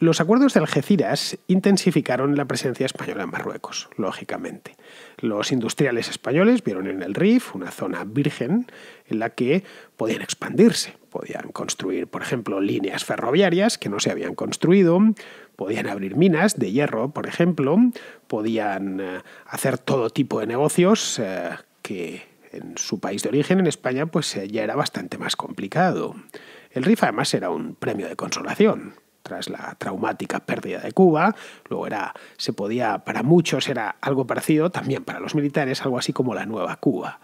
Los acuerdos de Algeciras intensificaron la presencia española en Marruecos, lógicamente. Los industriales españoles vieron en el RIF una zona virgen en la que podían expandirse. Podían construir, por ejemplo, líneas ferroviarias que no se habían construido, podían abrir minas de hierro, por ejemplo, podían eh, hacer todo tipo de negocios eh, que en su país de origen, en España, pues eh, ya era bastante más complicado. El RIF además era un premio de consolación tras la traumática pérdida de Cuba. Luego era, se podía, para muchos era algo parecido, también para los militares, algo así como la nueva Cuba.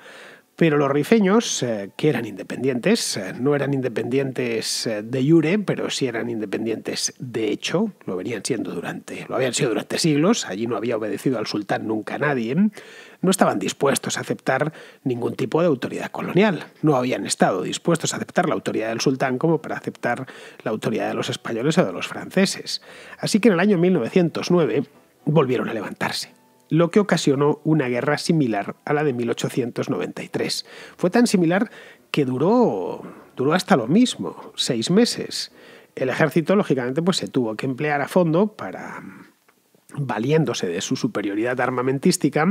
Pero los rifeños, eh, que eran independientes, eh, no eran independientes eh, de Yure, pero sí eran independientes de hecho, lo venían siendo durante, lo habían sido durante siglos, allí no había obedecido al sultán nunca nadie, no estaban dispuestos a aceptar ningún tipo de autoridad colonial, no habían estado dispuestos a aceptar la autoridad del sultán como para aceptar la autoridad de los españoles o de los franceses. Así que en el año 1909 volvieron a levantarse lo que ocasionó una guerra similar a la de 1893. Fue tan similar que duró, duró hasta lo mismo, seis meses. El ejército, lógicamente, pues se tuvo que emplear a fondo para, valiéndose de su superioridad armamentística,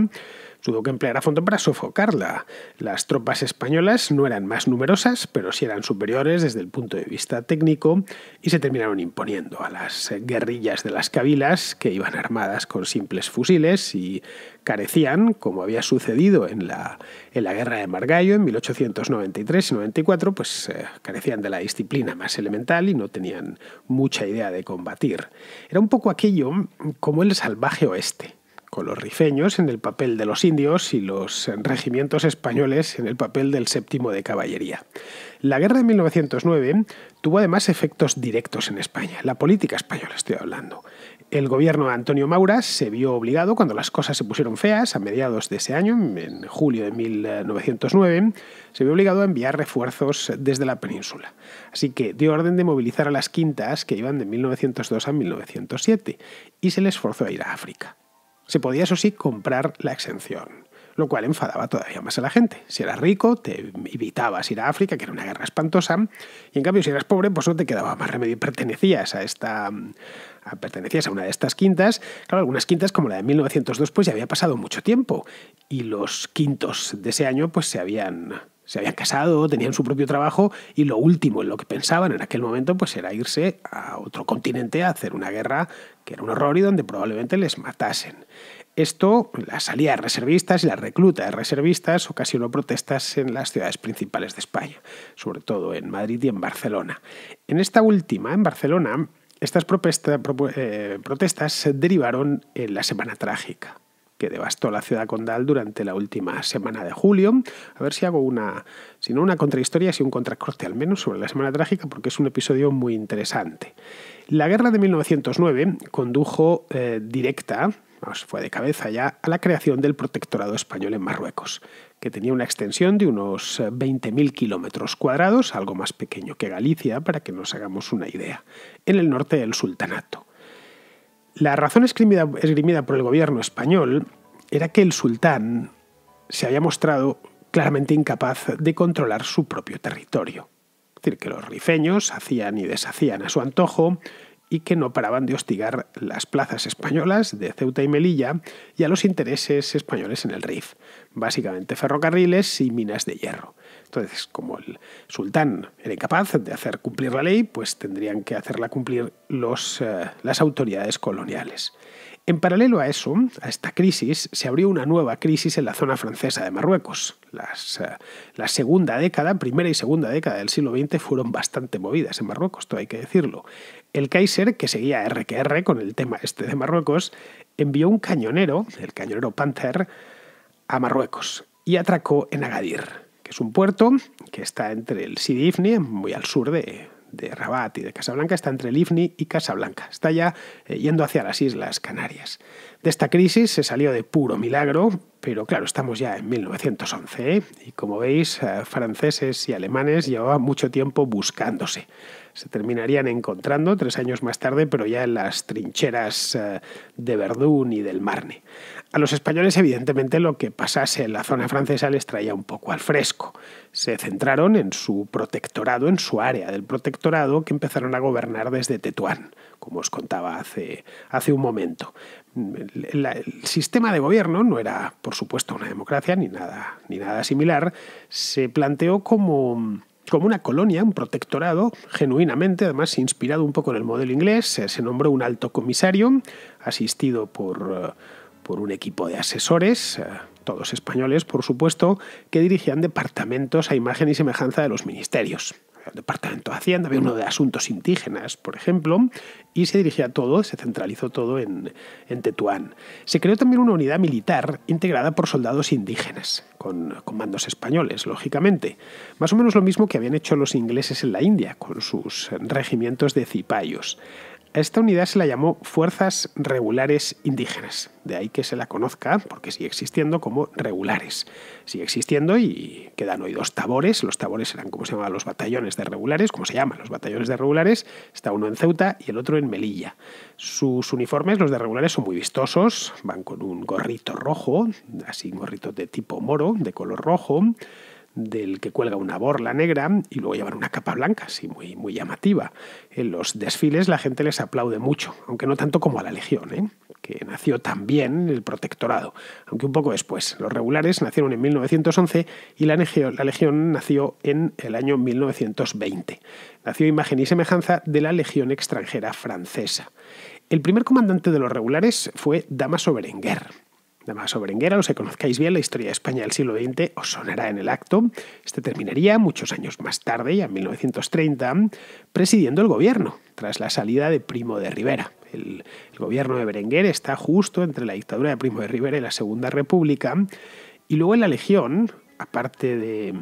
Tuvo que emplear a fondo para sofocarla. Las tropas españolas no eran más numerosas, pero sí eran superiores desde el punto de vista técnico y se terminaron imponiendo a las guerrillas de las cabilas, que iban armadas con simples fusiles y carecían, como había sucedido en la, en la guerra de Margallo en 1893 y 94, pues eh, carecían de la disciplina más elemental y no tenían mucha idea de combatir. Era un poco aquello como el salvaje oeste los rifeños en el papel de los indios y los regimientos españoles en el papel del séptimo de caballería. La guerra de 1909 tuvo además efectos directos en España, la política española estoy hablando. El gobierno de Antonio Maura se vio obligado, cuando las cosas se pusieron feas, a mediados de ese año, en julio de 1909, se vio obligado a enviar refuerzos desde la península. Así que dio orden de movilizar a las quintas que iban de 1902 a 1907 y se les forzó a ir a África. Se podía, eso sí, comprar la exención, lo cual enfadaba todavía más a la gente. Si eras rico, te evitabas ir a África, que era una guerra espantosa, y en cambio si eras pobre, pues no te quedaba más remedio y pertenecías a esta... pertenecías a una de estas quintas. Claro, algunas quintas, como la de 1902, pues ya había pasado mucho tiempo, y los quintos de ese año, pues se habían se habían casado, tenían su propio trabajo y lo último en lo que pensaban en aquel momento pues era irse a otro continente a hacer una guerra que era un horror y donde probablemente les matasen. Esto, la salida de reservistas y la recluta de reservistas ocasionó protestas en las ciudades principales de España, sobre todo en Madrid y en Barcelona. En esta última, en Barcelona, estas eh, protestas se derivaron en la Semana Trágica que devastó la ciudad condal durante la última semana de julio. A ver si hago una, si no una contrahistoria, si un contracorte al menos sobre la semana trágica, porque es un episodio muy interesante. La guerra de 1909 condujo eh, directa, fue de cabeza ya, a la creación del protectorado español en Marruecos, que tenía una extensión de unos 20.000 eh, kilómetros cuadrados, algo más pequeño que Galicia, para que nos hagamos una idea, en el norte del sultanato. La razón esgrimida, por el gobierno español era que el sultán se había mostrado claramente incapaz de controlar su propio territorio. Es decir, que los rifeños hacían y deshacían a su antojo y que no paraban de hostigar las plazas españolas de Ceuta y Melilla y a los intereses españoles en el RIF, básicamente ferrocarriles y minas de hierro. Entonces, como el sultán era incapaz de hacer cumplir la ley, pues tendrían que hacerla cumplir eh, las autoridades coloniales. En paralelo a eso, a esta crisis, se abrió una nueva crisis en la zona francesa de Marruecos. Eh, la segunda década, primera y segunda década del siglo XX fueron bastante movidas en Marruecos, todo hay que decirlo. El Kaiser, que seguía RQR con el tema este de Marruecos, envió un cañonero, el cañonero Panther, a Marruecos y atracó en Agadir que es un puerto que está entre el Sidi Ifni, muy al sur de, Rabat y de Casablanca, está entre el Ifni y Casablanca. Está ya eh, yendo hacia las Islas Canarias esta crisis se salió de puro milagro, pero claro, estamos ya en 1911 ¿eh? y como veis, eh, franceses y alemanes llevaban mucho tiempo buscándose. Se terminarían encontrando tres años más tarde, pero ya en las trincheras eh, de Verdún y del Marne. A los españoles, evidentemente, lo que pasase en la zona francesa les traía un poco al fresco. Se centraron en su protectorado, en su área del protectorado que empezaron a gobernar desde Tetuán, como os contaba hace, hace un momento el sistema de gobierno no era, por supuesto, una democracia ni nada, ni nada similar, se planteó como, una colonia, un protectorado, genuinamente, además inspirado un poco en el modelo inglés, se, nombró un alto comisario, asistido por eh, un equipo de asesores, eh, todos españoles, por supuesto, que dirigían departamentos a imagen y semejanza de los ministerios el Departamento de Hacienda, había uno de Asuntos Indígenas, por ejemplo, y se dirigía todo, se centralizó todo en, Tetuán. Se creó también una unidad militar integrada por soldados indígenas, con, con mandos españoles, lógicamente. Más o menos lo mismo que habían hecho los ingleses en la India, con sus regimientos de cipayos. A esta unidad se la llamó Fuerzas Regulares Indígenas, de ahí que se la conozca, porque sigue existiendo como regulares. Sigue existiendo y quedan hoy dos tabores, los tabores eran como se llamaban los batallones de regulares, como se llaman los batallones de regulares, está uno en Ceuta y el otro en Melilla. Sus uniformes, los de regulares, son muy vistosos, van con un gorrito rojo, así un gorrito de tipo moro, de color rojo, del que cuelga una borla negra y luego llevan una capa blanca, así muy, muy llamativa. En los desfiles la gente les aplaude mucho, aunque no tanto como a la Legión, ¿eh? que nació también el protectorado, aunque un poco después. Los regulares nacieron en 1911 y la Legión, la Legión nació en el año 1920. Nació imagen y semejanza de la Legión extranjera francesa. El primer comandante de los regulares fue Damaso Berenguer Damaso Berenguera, los que conozcáis bien la historia de España del siglo XX, os sonará en el acto. Este terminaría muchos años más tarde, ya en 1930, presidiendo el gobierno, tras la salida de Primo de Rivera. El, el gobierno de Berenguer está justo entre la dictadura de Primo de Rivera y la Segunda República. Y luego en la Legión, aparte de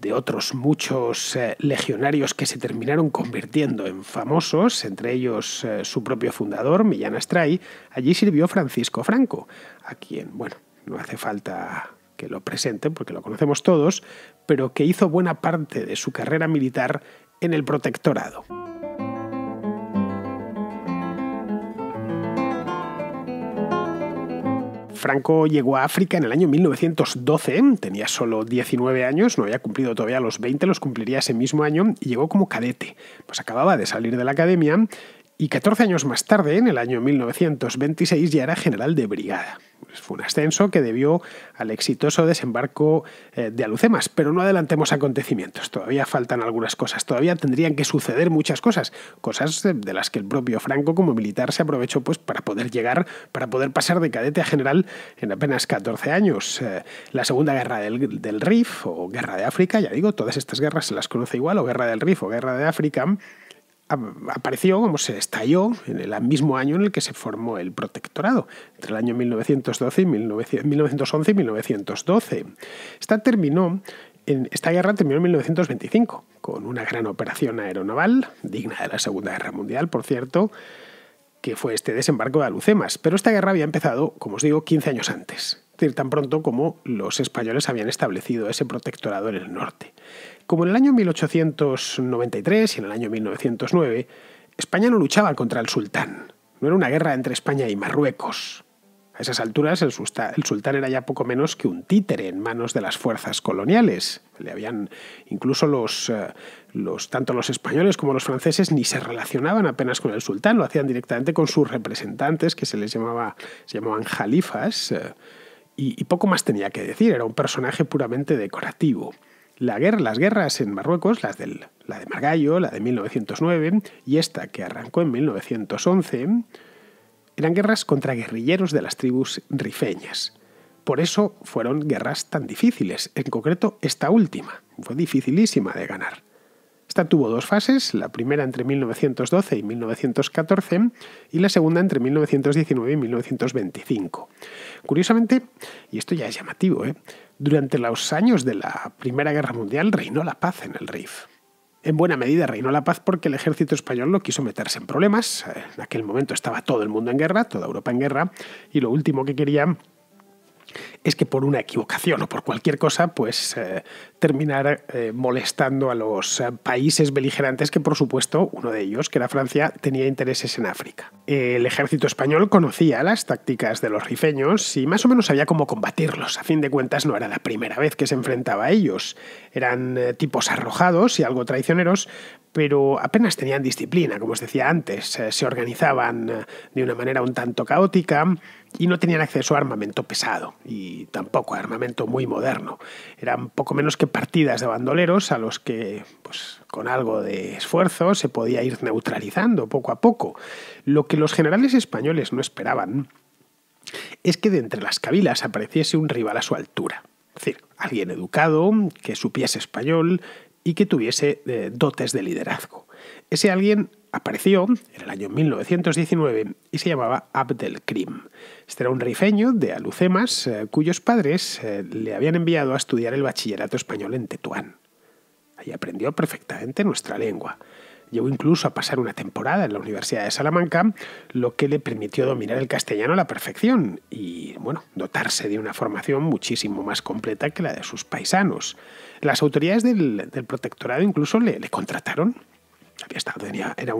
de otros muchos eh, legionarios que se terminaron convirtiendo en famosos, entre ellos eh, su propio fundador, Millán Astray, allí sirvió Francisco Franco, a quien, bueno, no hace falta que lo presente porque lo conocemos todos, pero que hizo buena parte de su carrera militar en el protectorado. Franco llegó a África en el año 1912, tenía solo 19 años, no había cumplido todavía los 20, los cumpliría ese mismo año y llegó como cadete. Pues acababa de salir de la academia y 14 años más tarde, en el año 1926, ya era general de brigada. Pues, fue un ascenso que debió al exitoso desembarco eh, de Alucemas. Pero no adelantemos acontecimientos, todavía faltan algunas cosas, todavía tendrían que suceder muchas cosas, cosas eh, de las que el propio Franco como militar se aprovechó pues, para poder llegar, para poder pasar de cadete a general en apenas 14 años. Eh, la Segunda Guerra del, del Rif o Guerra de África, ya digo, todas estas guerras se las conoce igual, o Guerra del Rif o Guerra de África, apareció, como se estalló, en el mismo año en el que se formó el protectorado, entre el año 1912 y 1911 y 1912. Esta, terminó en, esta guerra terminó en 1925, con una gran operación aeronaval, digna de la Segunda Guerra Mundial, por cierto, que fue este desembarco de Alucemas. Pero esta guerra había empezado, como os digo, 15 años antes, decir, tan pronto como los españoles habían establecido ese protectorado en el norte. Como en el año 1893 y en el año 1909, España no luchaba contra el sultán. No era una guerra entre España y Marruecos. A esas alturas el, sultán era ya poco menos que un títere en manos de las fuerzas coloniales. Le habían incluso eh, los, tanto los españoles como los franceses ni se relacionaban apenas con el sultán, lo hacían directamente con sus representantes que se les llamaba se llamaban jalifas eh, y poco más tenía que decir. Era un personaje puramente decorativo las guerras en Marruecos, las la de Margallo, la de 1909 y esta que arrancó en 1911, eran guerras contra guerrilleros de las tribus rifeñas. Por eso fueron guerras tan difíciles, en concreto esta última, fue dificilísima de ganar. Esta tuvo dos fases, la primera entre 1912 y 1914 y la segunda entre 1919 y 1925. Curiosamente, y esto ya es llamativo, ¿eh? durante los años de la Primera Guerra Mundial reinó la paz en el Rif. En buena medida reinó la paz porque el ejército español no quiso meterse en problemas. En aquel momento estaba todo el mundo en guerra, toda Europa en guerra, y lo último que querían es que por una equivocación o por cualquier cosa, pues eh, terminar eh, molestando a los eh, países beligerantes que, por supuesto, uno de ellos, que era Francia, tenía intereses en África. El ejército español conocía las tácticas de los rifeños y más o menos sabía cómo combatirlos. A fin de cuentas, no era la primera vez que se enfrentaba a ellos. Eran tipos arrojados y algo traicioneros, pero apenas tenían disciplina, como os decía antes, eh, se organizaban eh, de una manera un tanto caótica y no tenían acceso a armamento pesado y tampoco a armamento muy moderno. Eran poco menos que partidas de bandoleros a los que, pues, con algo de esfuerzo se podía ir neutralizando poco a poco. Lo que los generales españoles no esperaban es que de entre las cabilas apareciese un rival a su altura. Es decir, alguien educado, que supiese español, y que tuviese eh, dotes de liderazgo. Ese alguien apareció en el año 1919 y se llamaba Abdelkrim. Este era un rifeño de Alucemas eh, cuyos padres eh, le habían enviado a estudiar el bachillerato español en Tetuán. Ahí aprendió perfectamente nuestra lengua. Llegó incluso a pasar una temporada en la Universidad de Salamanca, lo que le permitió dominar el castellano a la perfección y, bueno, dotarse de una formación muchísimo más completa que la de sus paisanos. Las autoridades del, protectorado incluso le, contrataron había estado, era, era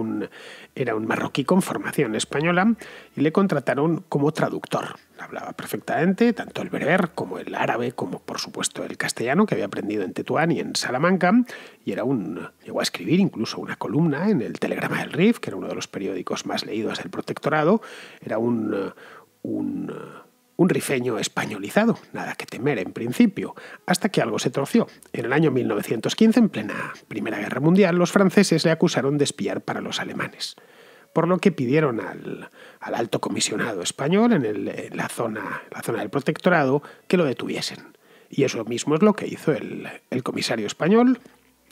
un marroquí con formación española y le contrataron como traductor. Hablaba perfectamente tanto el bereber como el árabe, como por supuesto el castellano que había aprendido en Tetuán y en Salamanca, y era un llegó a escribir incluso una columna en el Telegrama del Rif, que era uno de los periódicos más leídos del protectorado, era un un rifeño españolizado, nada que temer en principio, hasta que algo se torció. En el año 1915, en plena Primera Guerra Mundial, los franceses le acusaron de espiar para los alemanes por lo que pidieron al, alto comisionado español en, la, zona, la zona del protectorado que lo detuviesen. Y eso mismo es lo que hizo el, comisario español.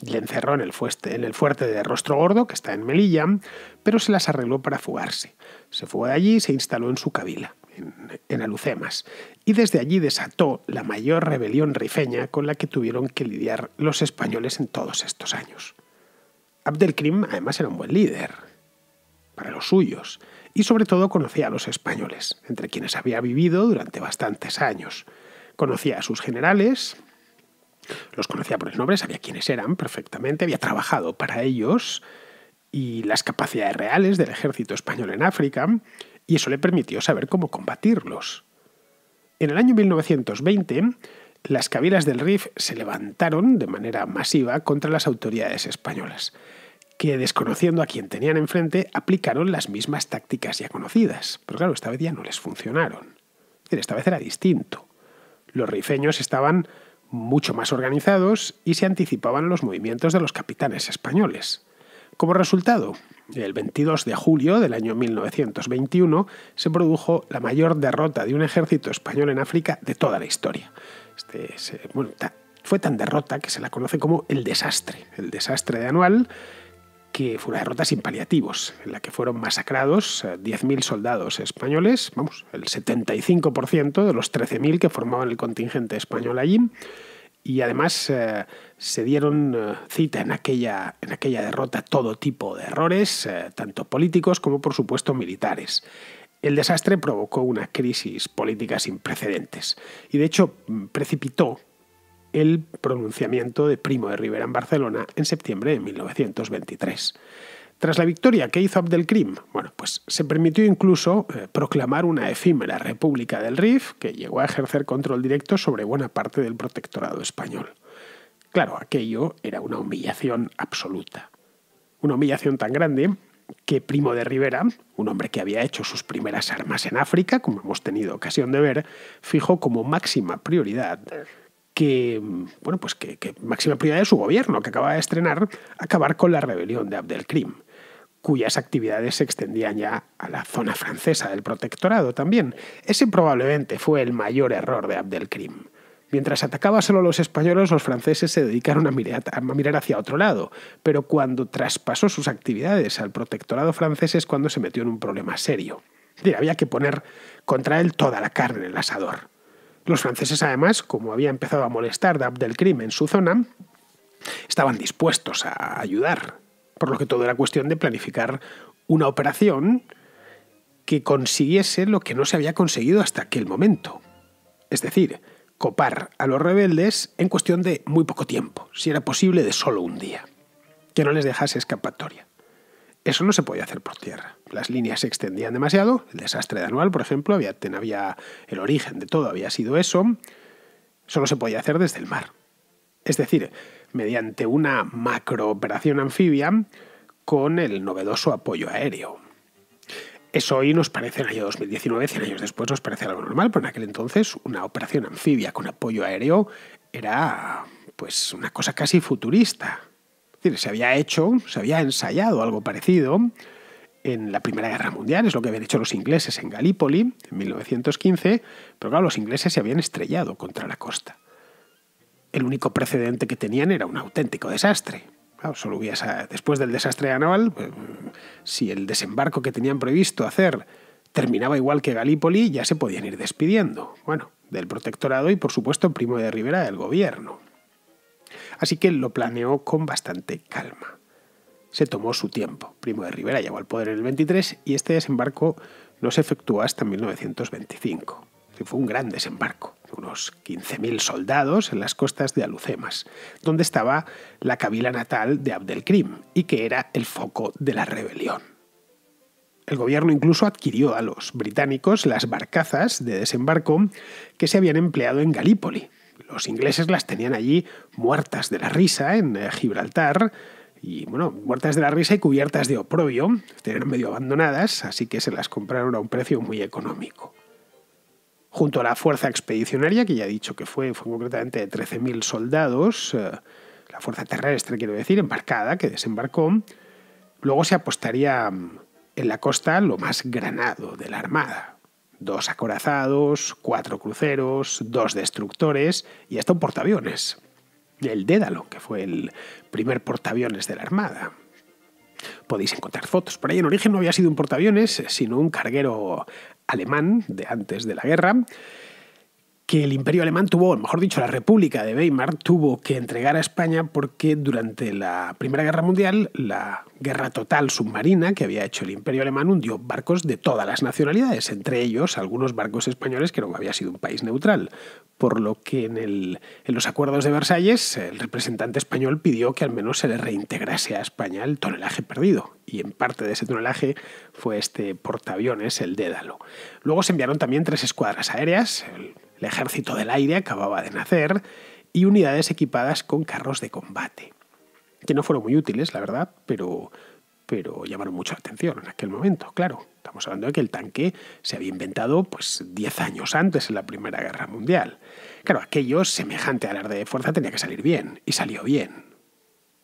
Le encerró en el, fuerte de Rostro Gordo, que está en Melilla, pero se las arregló para fugarse. Se fue de allí y se instaló en su cabila, en, en Alucemas, y desde allí desató la mayor rebelión rifeña con la que tuvieron que lidiar los españoles en todos estos años. Abdelkrim además era un buen líder, para los suyos, y sobre todo conocía a los españoles, entre quienes había vivido durante bastantes años. Conocía a sus generales, los conocía por el nombre, sabía quiénes eran perfectamente, había trabajado para ellos y las capacidades reales del ejército español en África, y eso le permitió saber cómo combatirlos. En el año 1920, las cabilas del Rif se levantaron de manera masiva contra las autoridades españolas que desconociendo a quien tenían enfrente, aplicaron las mismas tácticas ya conocidas. Pero claro, esta vez ya no les funcionaron. esta vez era distinto. Los rifeños estaban mucho más organizados y se anticipaban los movimientos de los capitanes españoles. Como resultado, el 22 de julio del año 1921 se produjo la mayor derrota de un ejército español en África de toda la historia. Este fue tan derrota que se la conoce como el desastre, el desastre de Anual, que fue una derrota sin paliativos, en la que fueron masacrados 10.000 eh, soldados españoles, vamos, el 75% de los 13.000 que formaban el contingente español allí, y además eh, se dieron eh, cita en aquella, en aquella derrota todo tipo de errores, tanto políticos como por supuesto militares. El desastre provocó una crisis política sin precedentes y de hecho mm, precipitó el pronunciamiento de Primo de Rivera en Barcelona en septiembre de 1923. Tras la victoria que hizo Abdelkrim, bueno, pues se permitió incluso eh, proclamar una efímera República del Rif que llegó a ejercer control directo sobre buena parte del protectorado español. Claro, aquello era una humillación absoluta. Una humillación tan grande que Primo de Rivera, un hombre que había hecho sus primeras armas en África, como hemos tenido ocasión de ver, fijó como máxima prioridad que, bueno, pues que, máxima prioridad de su gobierno, que acababa de estrenar, acabar con la rebelión de Abdelkrim, cuyas actividades se extendían ya a la zona francesa del protectorado también. Ese probablemente fue el mayor error de Abdelkrim. Mientras atacaba solo a los españoles, los franceses se dedicaron a mirar, hacia otro lado, pero cuando traspasó sus actividades al protectorado francés es cuando se metió en un problema serio. había que poner contra él toda la carne en el asador. Los franceses, además, como había empezado a molestar del crimen en su zona, estaban dispuestos a ayudar, por lo que todo era cuestión de planificar una operación que consiguiese lo que no se había conseguido hasta aquel momento. Es decir, copar a los rebeldes en cuestión de muy poco tiempo, si era posible de solo un día, que no les dejase escapatoria. Eso no se podía hacer por tierra. Las líneas se extendían demasiado. El desastre de anual, por ejemplo, había, el origen de todo había sido eso. Solo se podía hacer desde el mar. Es decir, mediante una macrooperación anfibia con el novedoso apoyo aéreo. Eso hoy nos parece en el año 2019, 100 años después nos parece algo normal, pero en aquel entonces una operación anfibia con apoyo aéreo era pues una cosa casi futurista se había hecho, se había ensayado algo parecido en la Primera Guerra Mundial, es lo que habían hecho los ingleses en Galípoli en 1915, pero claro, los ingleses se habían estrellado contra la costa. El único precedente que tenían era un auténtico desastre. solo después del desastre de naval, pues, si el desembarco que tenían previsto hacer terminaba igual que Galípoli, ya se podían ir despidiendo. Bueno, del protectorado y, por supuesto, Primo de Rivera del gobierno así que lo planeó con bastante calma. Se tomó su tiempo. Primo de Rivera llegó al poder en el 23 y este desembarco no se efectuó hasta 1925. Fue un gran desembarco, unos 15.000 soldados en las costas de Alucemas, donde estaba la cabila natal de Abdelkrim y que era el foco de la rebelión. El gobierno incluso adquirió a los británicos las barcazas de desembarco que se habían empleado en Galípoli, los ingleses las tenían allí muertas de la risa en eh, Gibraltar, y bueno, muertas de la risa y cubiertas de oprobio, tenían medio abandonadas, así que se las compraron a un precio muy económico. Junto a la fuerza expedicionaria, que ya he dicho que fue, fue concretamente de 13.000 soldados, eh, la fuerza terrestre, quiero decir, embarcada, que desembarcó, luego se apostaría mm, en la costa lo más granado de la Armada, dos acorazados, cuatro cruceros, dos destructores y hasta un portaaviones. El Dédalo, que fue el primer portaaviones de la Armada. Podéis encontrar fotos. Por ahí en origen no había sido un portaaviones, sino un carguero alemán de antes de la guerra, que el imperio alemán tuvo, o mejor dicho, la República de Weimar tuvo que entregar a España porque durante la Primera Guerra Mundial la guerra total submarina que había hecho el imperio alemán hundió barcos de todas las nacionalidades, entre ellos algunos barcos españoles que no había sido un país neutral, por lo que en, en los acuerdos de Versalles el representante español pidió que al menos se le reintegrase a España el tonelaje perdido, y en parte de ese tonelaje fue este portaaviones, el Dédalo. Luego se enviaron también tres escuadras aéreas, el el ejército del aire acababa de nacer y unidades equipadas con carros de combate, que no fueron muy útiles, la verdad, pero, pero llamaron mucho atención en aquel momento, claro. Estamos hablando de que el tanque se había inventado pues 10 años antes en la Primera Guerra Mundial. Claro, aquello semejante alarde de fuerza tenía que salir bien, y salió bien.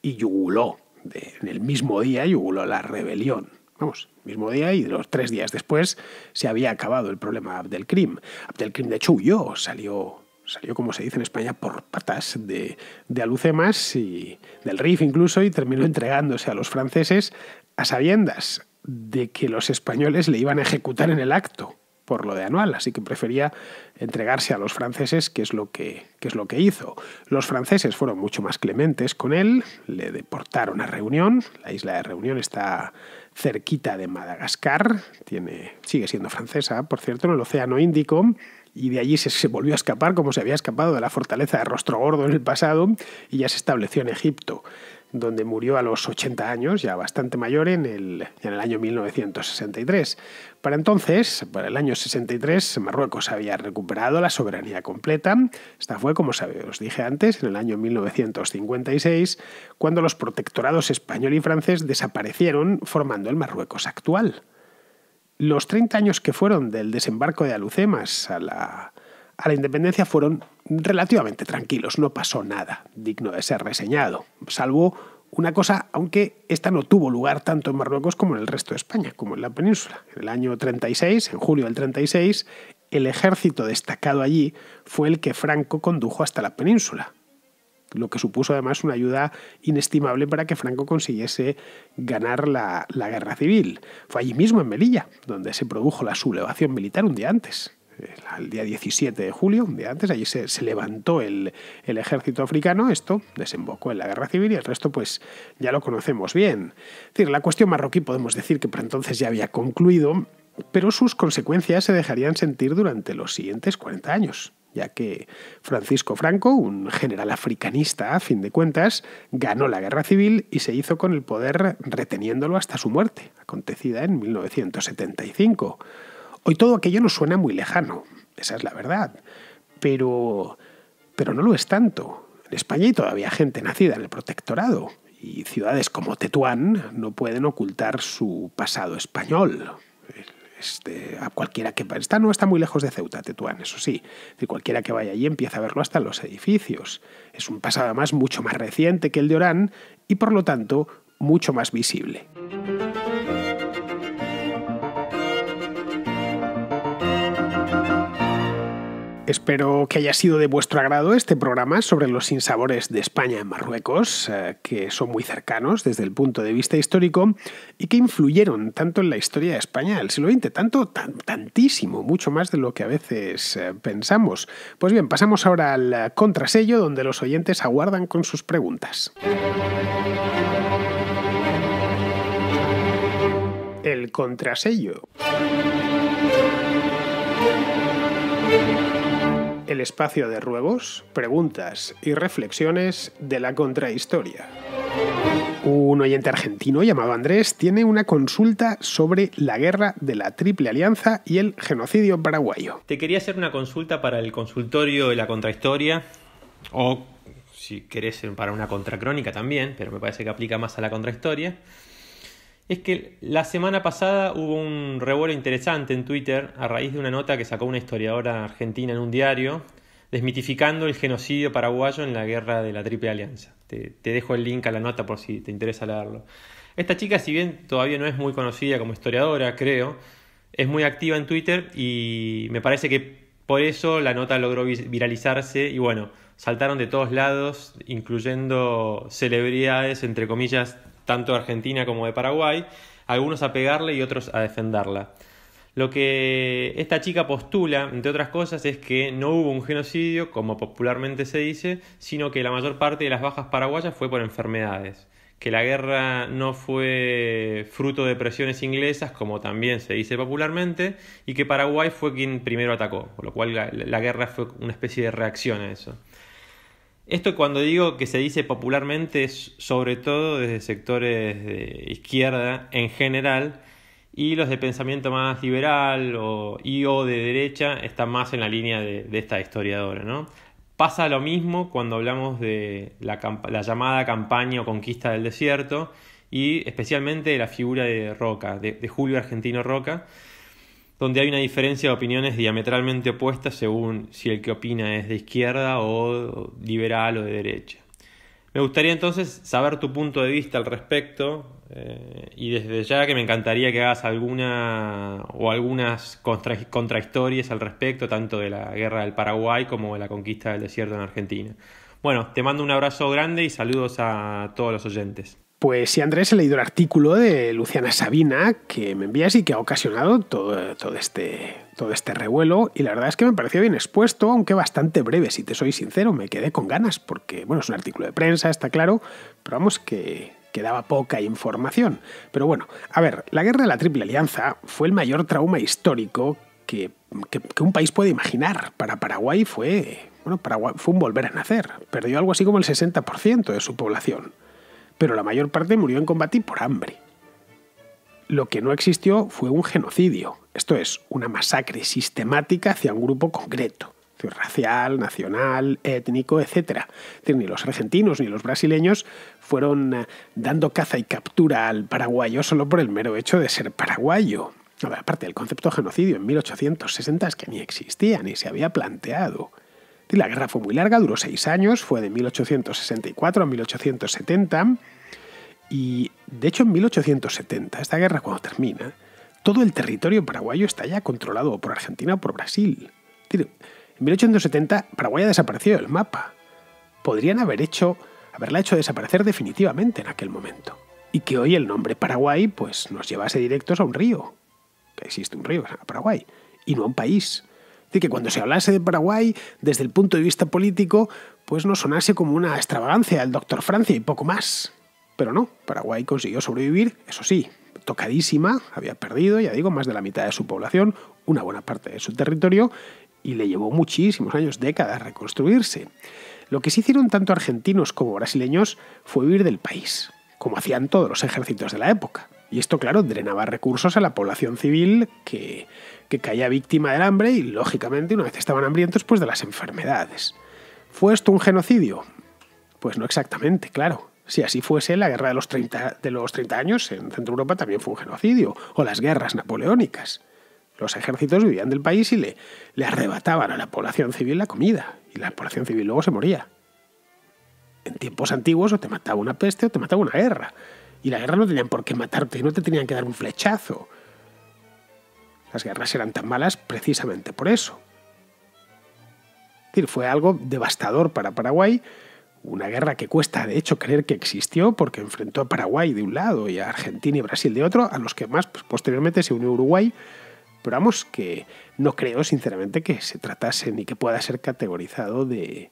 Y yuguló, en el mismo día yuguló la rebelión. Vamos, mismo día y los tres días después se había acabado el problema Abdelkrim. Abdelkrim, de hecho, salió, salió como se dice en España, por patas de, de Alucemas y del RIF incluso, y terminó entregándose a los franceses a sabiendas de que los españoles le iban a ejecutar en el acto por lo de Anual, así que prefería entregarse a los franceses, que es lo que, es lo que hizo. Los franceses fueron mucho más clementes con él, le deportaron a Reunión, la isla de Reunión está cerquita de Madagascar, tiene, sigue siendo francesa, por cierto, en el Océano Índico, y de allí se, volvió a escapar como se había escapado de la fortaleza de Rostro Gordo en el pasado y ya se estableció en Egipto donde murió a los 80 años, ya bastante mayor, en el, en el año 1963. Para entonces, para el año 63, Marruecos había recuperado la soberanía completa. Esta fue, como os dije antes, en el año 1956, cuando los protectorados español y francés desaparecieron formando el Marruecos actual. Los 30 años que fueron del desembarco de Alucemas a la a la independencia fueron relativamente tranquilos, no pasó nada digno de ser reseñado, salvo una cosa, aunque esta no tuvo lugar tanto en Marruecos como en el resto de España, como en la península. En el año 36, en julio del 36, el ejército destacado allí fue el que Franco condujo hasta la península, lo que supuso además una ayuda inestimable para que Franco consiguiese ganar la, la guerra civil. Fue allí mismo, en Melilla, donde se produjo la sublevación militar un día antes, al día 17 de julio, un día antes, allí se, levantó el, ejército africano, esto desembocó en la guerra civil y el resto pues ya lo conocemos bien. Es decir, la cuestión marroquí podemos decir que para entonces ya había concluido, pero sus consecuencias se dejarían sentir durante los siguientes 40 años ya que Francisco Franco, un general africanista a fin de cuentas, ganó la guerra civil y se hizo con el poder reteniéndolo hasta su muerte, acontecida en 1975. Hoy todo aquello nos suena muy lejano, esa es la verdad, pero, pero no lo es tanto. En España hay todavía gente nacida en el protectorado y ciudades como Tetuán no pueden ocultar su pasado español. Este, a cualquiera que está no está muy lejos de Ceuta, Tetuán, eso sí. cualquiera que vaya allí empieza a verlo hasta los edificios. Es un pasado además mucho más reciente que el de Orán y por lo tanto mucho más visible. Espero que haya sido de vuestro agrado este programa sobre los sinsabores de España en Marruecos, eh, que son muy cercanos desde el punto de vista histórico y que influyeron tanto en la historia de España del siglo XX, tanto, tantísimo, mucho más de lo que a veces eh, pensamos. Pues bien, pasamos ahora al contrasello donde los oyentes aguardan con sus preguntas. El contrasello espacio de ruegos, preguntas y reflexiones de la contrahistoria. Un oyente argentino llamado Andrés tiene una consulta sobre la guerra de la Triple Alianza y el genocidio paraguayo. Te quería hacer una consulta para el consultorio de la contrahistoria, o si querés para una contracrónica también, pero me parece que aplica más a la contrahistoria es que la semana pasada hubo un revuelo interesante en Twitter a raíz de una nota que sacó una historiadora argentina en un diario desmitificando el genocidio paraguayo en la guerra de la Triple Alianza. Te, dejo el link a la nota por si te interesa leerlo. Esta chica, si bien todavía no es muy conocida como historiadora, creo, es muy activa en Twitter y me parece que por eso la nota logró viralizarse y bueno, saltaron de todos lados, incluyendo celebridades, entre comillas, tanto de Argentina como de Paraguay, algunos a pegarle y otros a defenderla. Lo que esta chica postula, entre otras cosas, es que no hubo un genocidio, como popularmente se dice, sino que la mayor parte de las bajas paraguayas fue por enfermedades, que la guerra no fue fruto de presiones inglesas, como también se dice popularmente, y que Paraguay fue quien primero atacó, por lo cual la guerra fue una especie de reacción a eso. Esto cuando digo que se dice popularmente es sobre todo desde sectores de izquierda en general y los de pensamiento más liberal o, y o de derecha están más en la línea de, esta historiadora. ¿no? Pasa lo mismo cuando hablamos de la, llamada campaña o conquista del desierto y especialmente de la figura de Roca, de Julio Argentino Roca, donde hay una diferencia de opiniones diametralmente opuestas según si el que opina es de izquierda o liberal o de derecha. Me gustaría entonces saber tu punto de vista al respecto eh, y desde ya que me encantaría que hagas alguna o algunas contrahistorias al respecto, tanto de la guerra del Paraguay como de la conquista del desierto en Argentina. Bueno, te mando un abrazo grande y saludos a todos los oyentes. Pues sí, Andrés, he leído el artículo de Luciana Sabina que me envías y que ha ocasionado todo, este, todo este revuelo. Y la verdad es que me pareció bien expuesto, aunque bastante breve, si te soy sincero. Me quedé con ganas, porque, bueno, es un artículo de prensa, está claro, pero vamos que, quedaba poca información. Pero bueno, a ver, la guerra de la Triple Alianza fue el mayor trauma histórico que, un país puede imaginar. Para Paraguay fue, bueno, Paraguay fue un volver a nacer. Perdió algo así como el 60% de su población pero la mayor parte murió en combate por hambre. Lo que no existió fue un genocidio, esto es, una masacre sistemática hacia un grupo concreto, racial, nacional, étnico, etc. Ni los argentinos ni los brasileños fueron eh, dando caza y captura al paraguayo solo por el mero hecho de ser paraguayo. Aparte, el concepto de genocidio en 1860 es que ni existía, ni se había planteado la guerra fue muy larga, duró seis años, fue de 1864 a 1870. Y de hecho en 1870, esta guerra cuando termina, todo el territorio paraguayo está ya controlado por Argentina o por Brasil. En 1870 Paraguay ha desaparecido del mapa. Podrían haber hecho, haberla hecho desaparecer definitivamente en aquel momento. Y que hoy el nombre Paraguay pues, nos llevase directos a un río. Que existe un río, Paraguay. Y no a un país que cuando se hablase de Paraguay, desde el punto de vista político, pues no sonase como una extravagancia el doctor Francia y poco más. Pero no, Paraguay consiguió sobrevivir, eso sí, tocadísima, había perdido, ya digo, más de la mitad de su población, una buena parte de su territorio, y le llevó muchísimos años, décadas, reconstruirse. Lo que sí hicieron tanto argentinos como brasileños fue huir del país, como hacían todos los ejércitos de la época. Y esto, claro, drenaba recursos a la población civil que, caía víctima del hambre y, lógicamente, una vez estaban hambrientos, pues de las enfermedades. ¿Fue esto un genocidio? Pues no exactamente, claro. Si así fuese, la guerra de los 30, de los 30 años en Centro Europa también fue un genocidio, o las guerras napoleónicas. Los ejércitos vivían del país y le, le arrebataban a la población civil la comida, y la población civil luego se moría. En tiempos antiguos o te mataba una peste o te mataba una guerra. Y la guerra no tenían por qué matarte, no te tenían que dar un flechazo. Las guerras eran tan malas precisamente por eso. Es decir, fue algo devastador para Paraguay, una guerra que cuesta de hecho creer que existió porque enfrentó a Paraguay de un lado y a Argentina y Brasil de otro, a los que más pues, posteriormente se unió Uruguay, pero vamos que no creo sinceramente que se tratase ni que pueda ser categorizado de,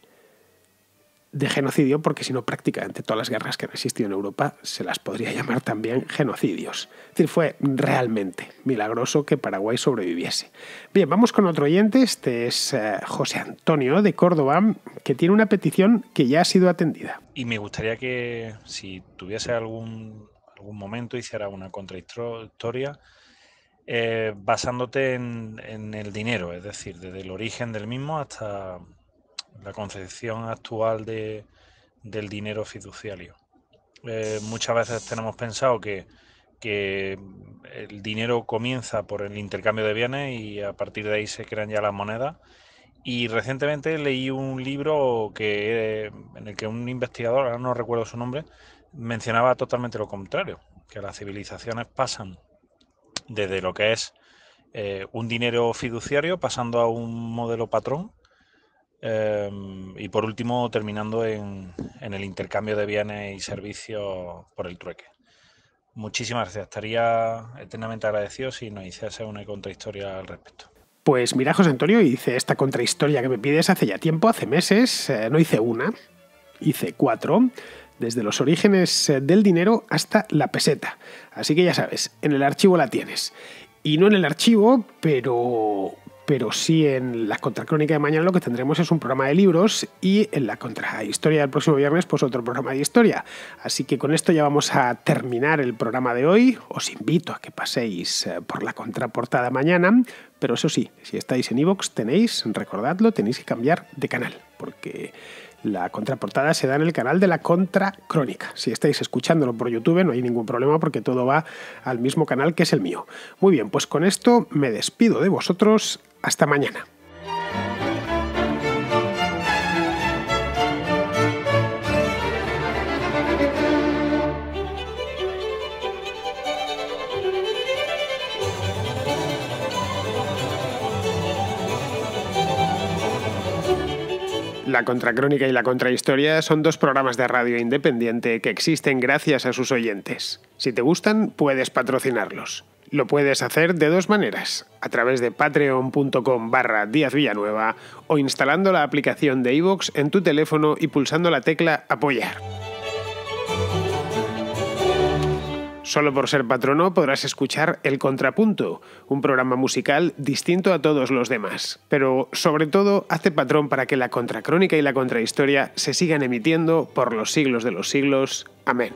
de genocidio, porque si no, prácticamente todas las guerras que han existido en Europa se las podría llamar también genocidios. Es decir, fue realmente milagroso que Paraguay sobreviviese. Bien, vamos con otro oyente, este es eh, José Antonio de Córdoba, que tiene una petición que ya ha sido atendida. Y me gustaría que si tuviese algún, algún momento hiciera una contrahistoria. Eh, basándote en, en el dinero, es decir, desde el origen del mismo hasta la concepción actual de, del dinero fiduciario. Eh, muchas veces tenemos pensado que, el dinero comienza por el intercambio de bienes y a partir de ahí se crean ya las monedas. Y recientemente leí un libro que, en el que un investigador, ahora no recuerdo su nombre, mencionaba totalmente lo contrario, que las civilizaciones pasan desde lo que es eh, un dinero fiduciario pasando a un modelo patrón Em, y por último, terminando en, el intercambio de bienes y servicios por el trueque. Muchísimas gracias. Estaría eternamente agradecido si nos hiciese una contrahistoria al respecto. Pues mira, José Antonio, hice esta contrahistoria que me pides hace ya tiempo, hace meses. Eh, no hice una, hice cuatro desde los orígenes eh, del dinero hasta la peseta. Así que ya sabes, en el archivo la tienes. Y no en el archivo, pero pero sí en la contracrónica de mañana lo que tendremos es un programa de libros y en la contrahistoria del próximo viernes pues otro programa de historia. Así que con esto ya vamos a terminar el programa de hoy. Os invito a que paséis eh, por la contraportada mañana, pero eso sí, si estáis en iVoox tenéis, recordadlo, tenéis que cambiar de canal porque la contraportada se da en el canal de la Contracrónica. Si estáis escuchándolo por YouTube no hay ningún problema porque todo va al mismo canal que es el mío. Muy bien, pues con esto me despido de vosotros hasta mañana. La Contracrónica y la Contrahistoria son dos programas de radio independiente que existen gracias a sus oyentes. Si te gustan, puedes patrocinarlos. Lo puedes hacer de dos maneras, a través de patreon.com barra Díaz Villanueva o instalando la aplicación de iVoox en tu teléfono y pulsando la tecla apoyar. Solo por ser patrono podrás escuchar El Contrapunto, un programa musical distinto a todos los demás. Pero sobre todo, hace patrón para que la contracrónica y la contrahistoria se sigan emitiendo por los siglos de los siglos. Amén.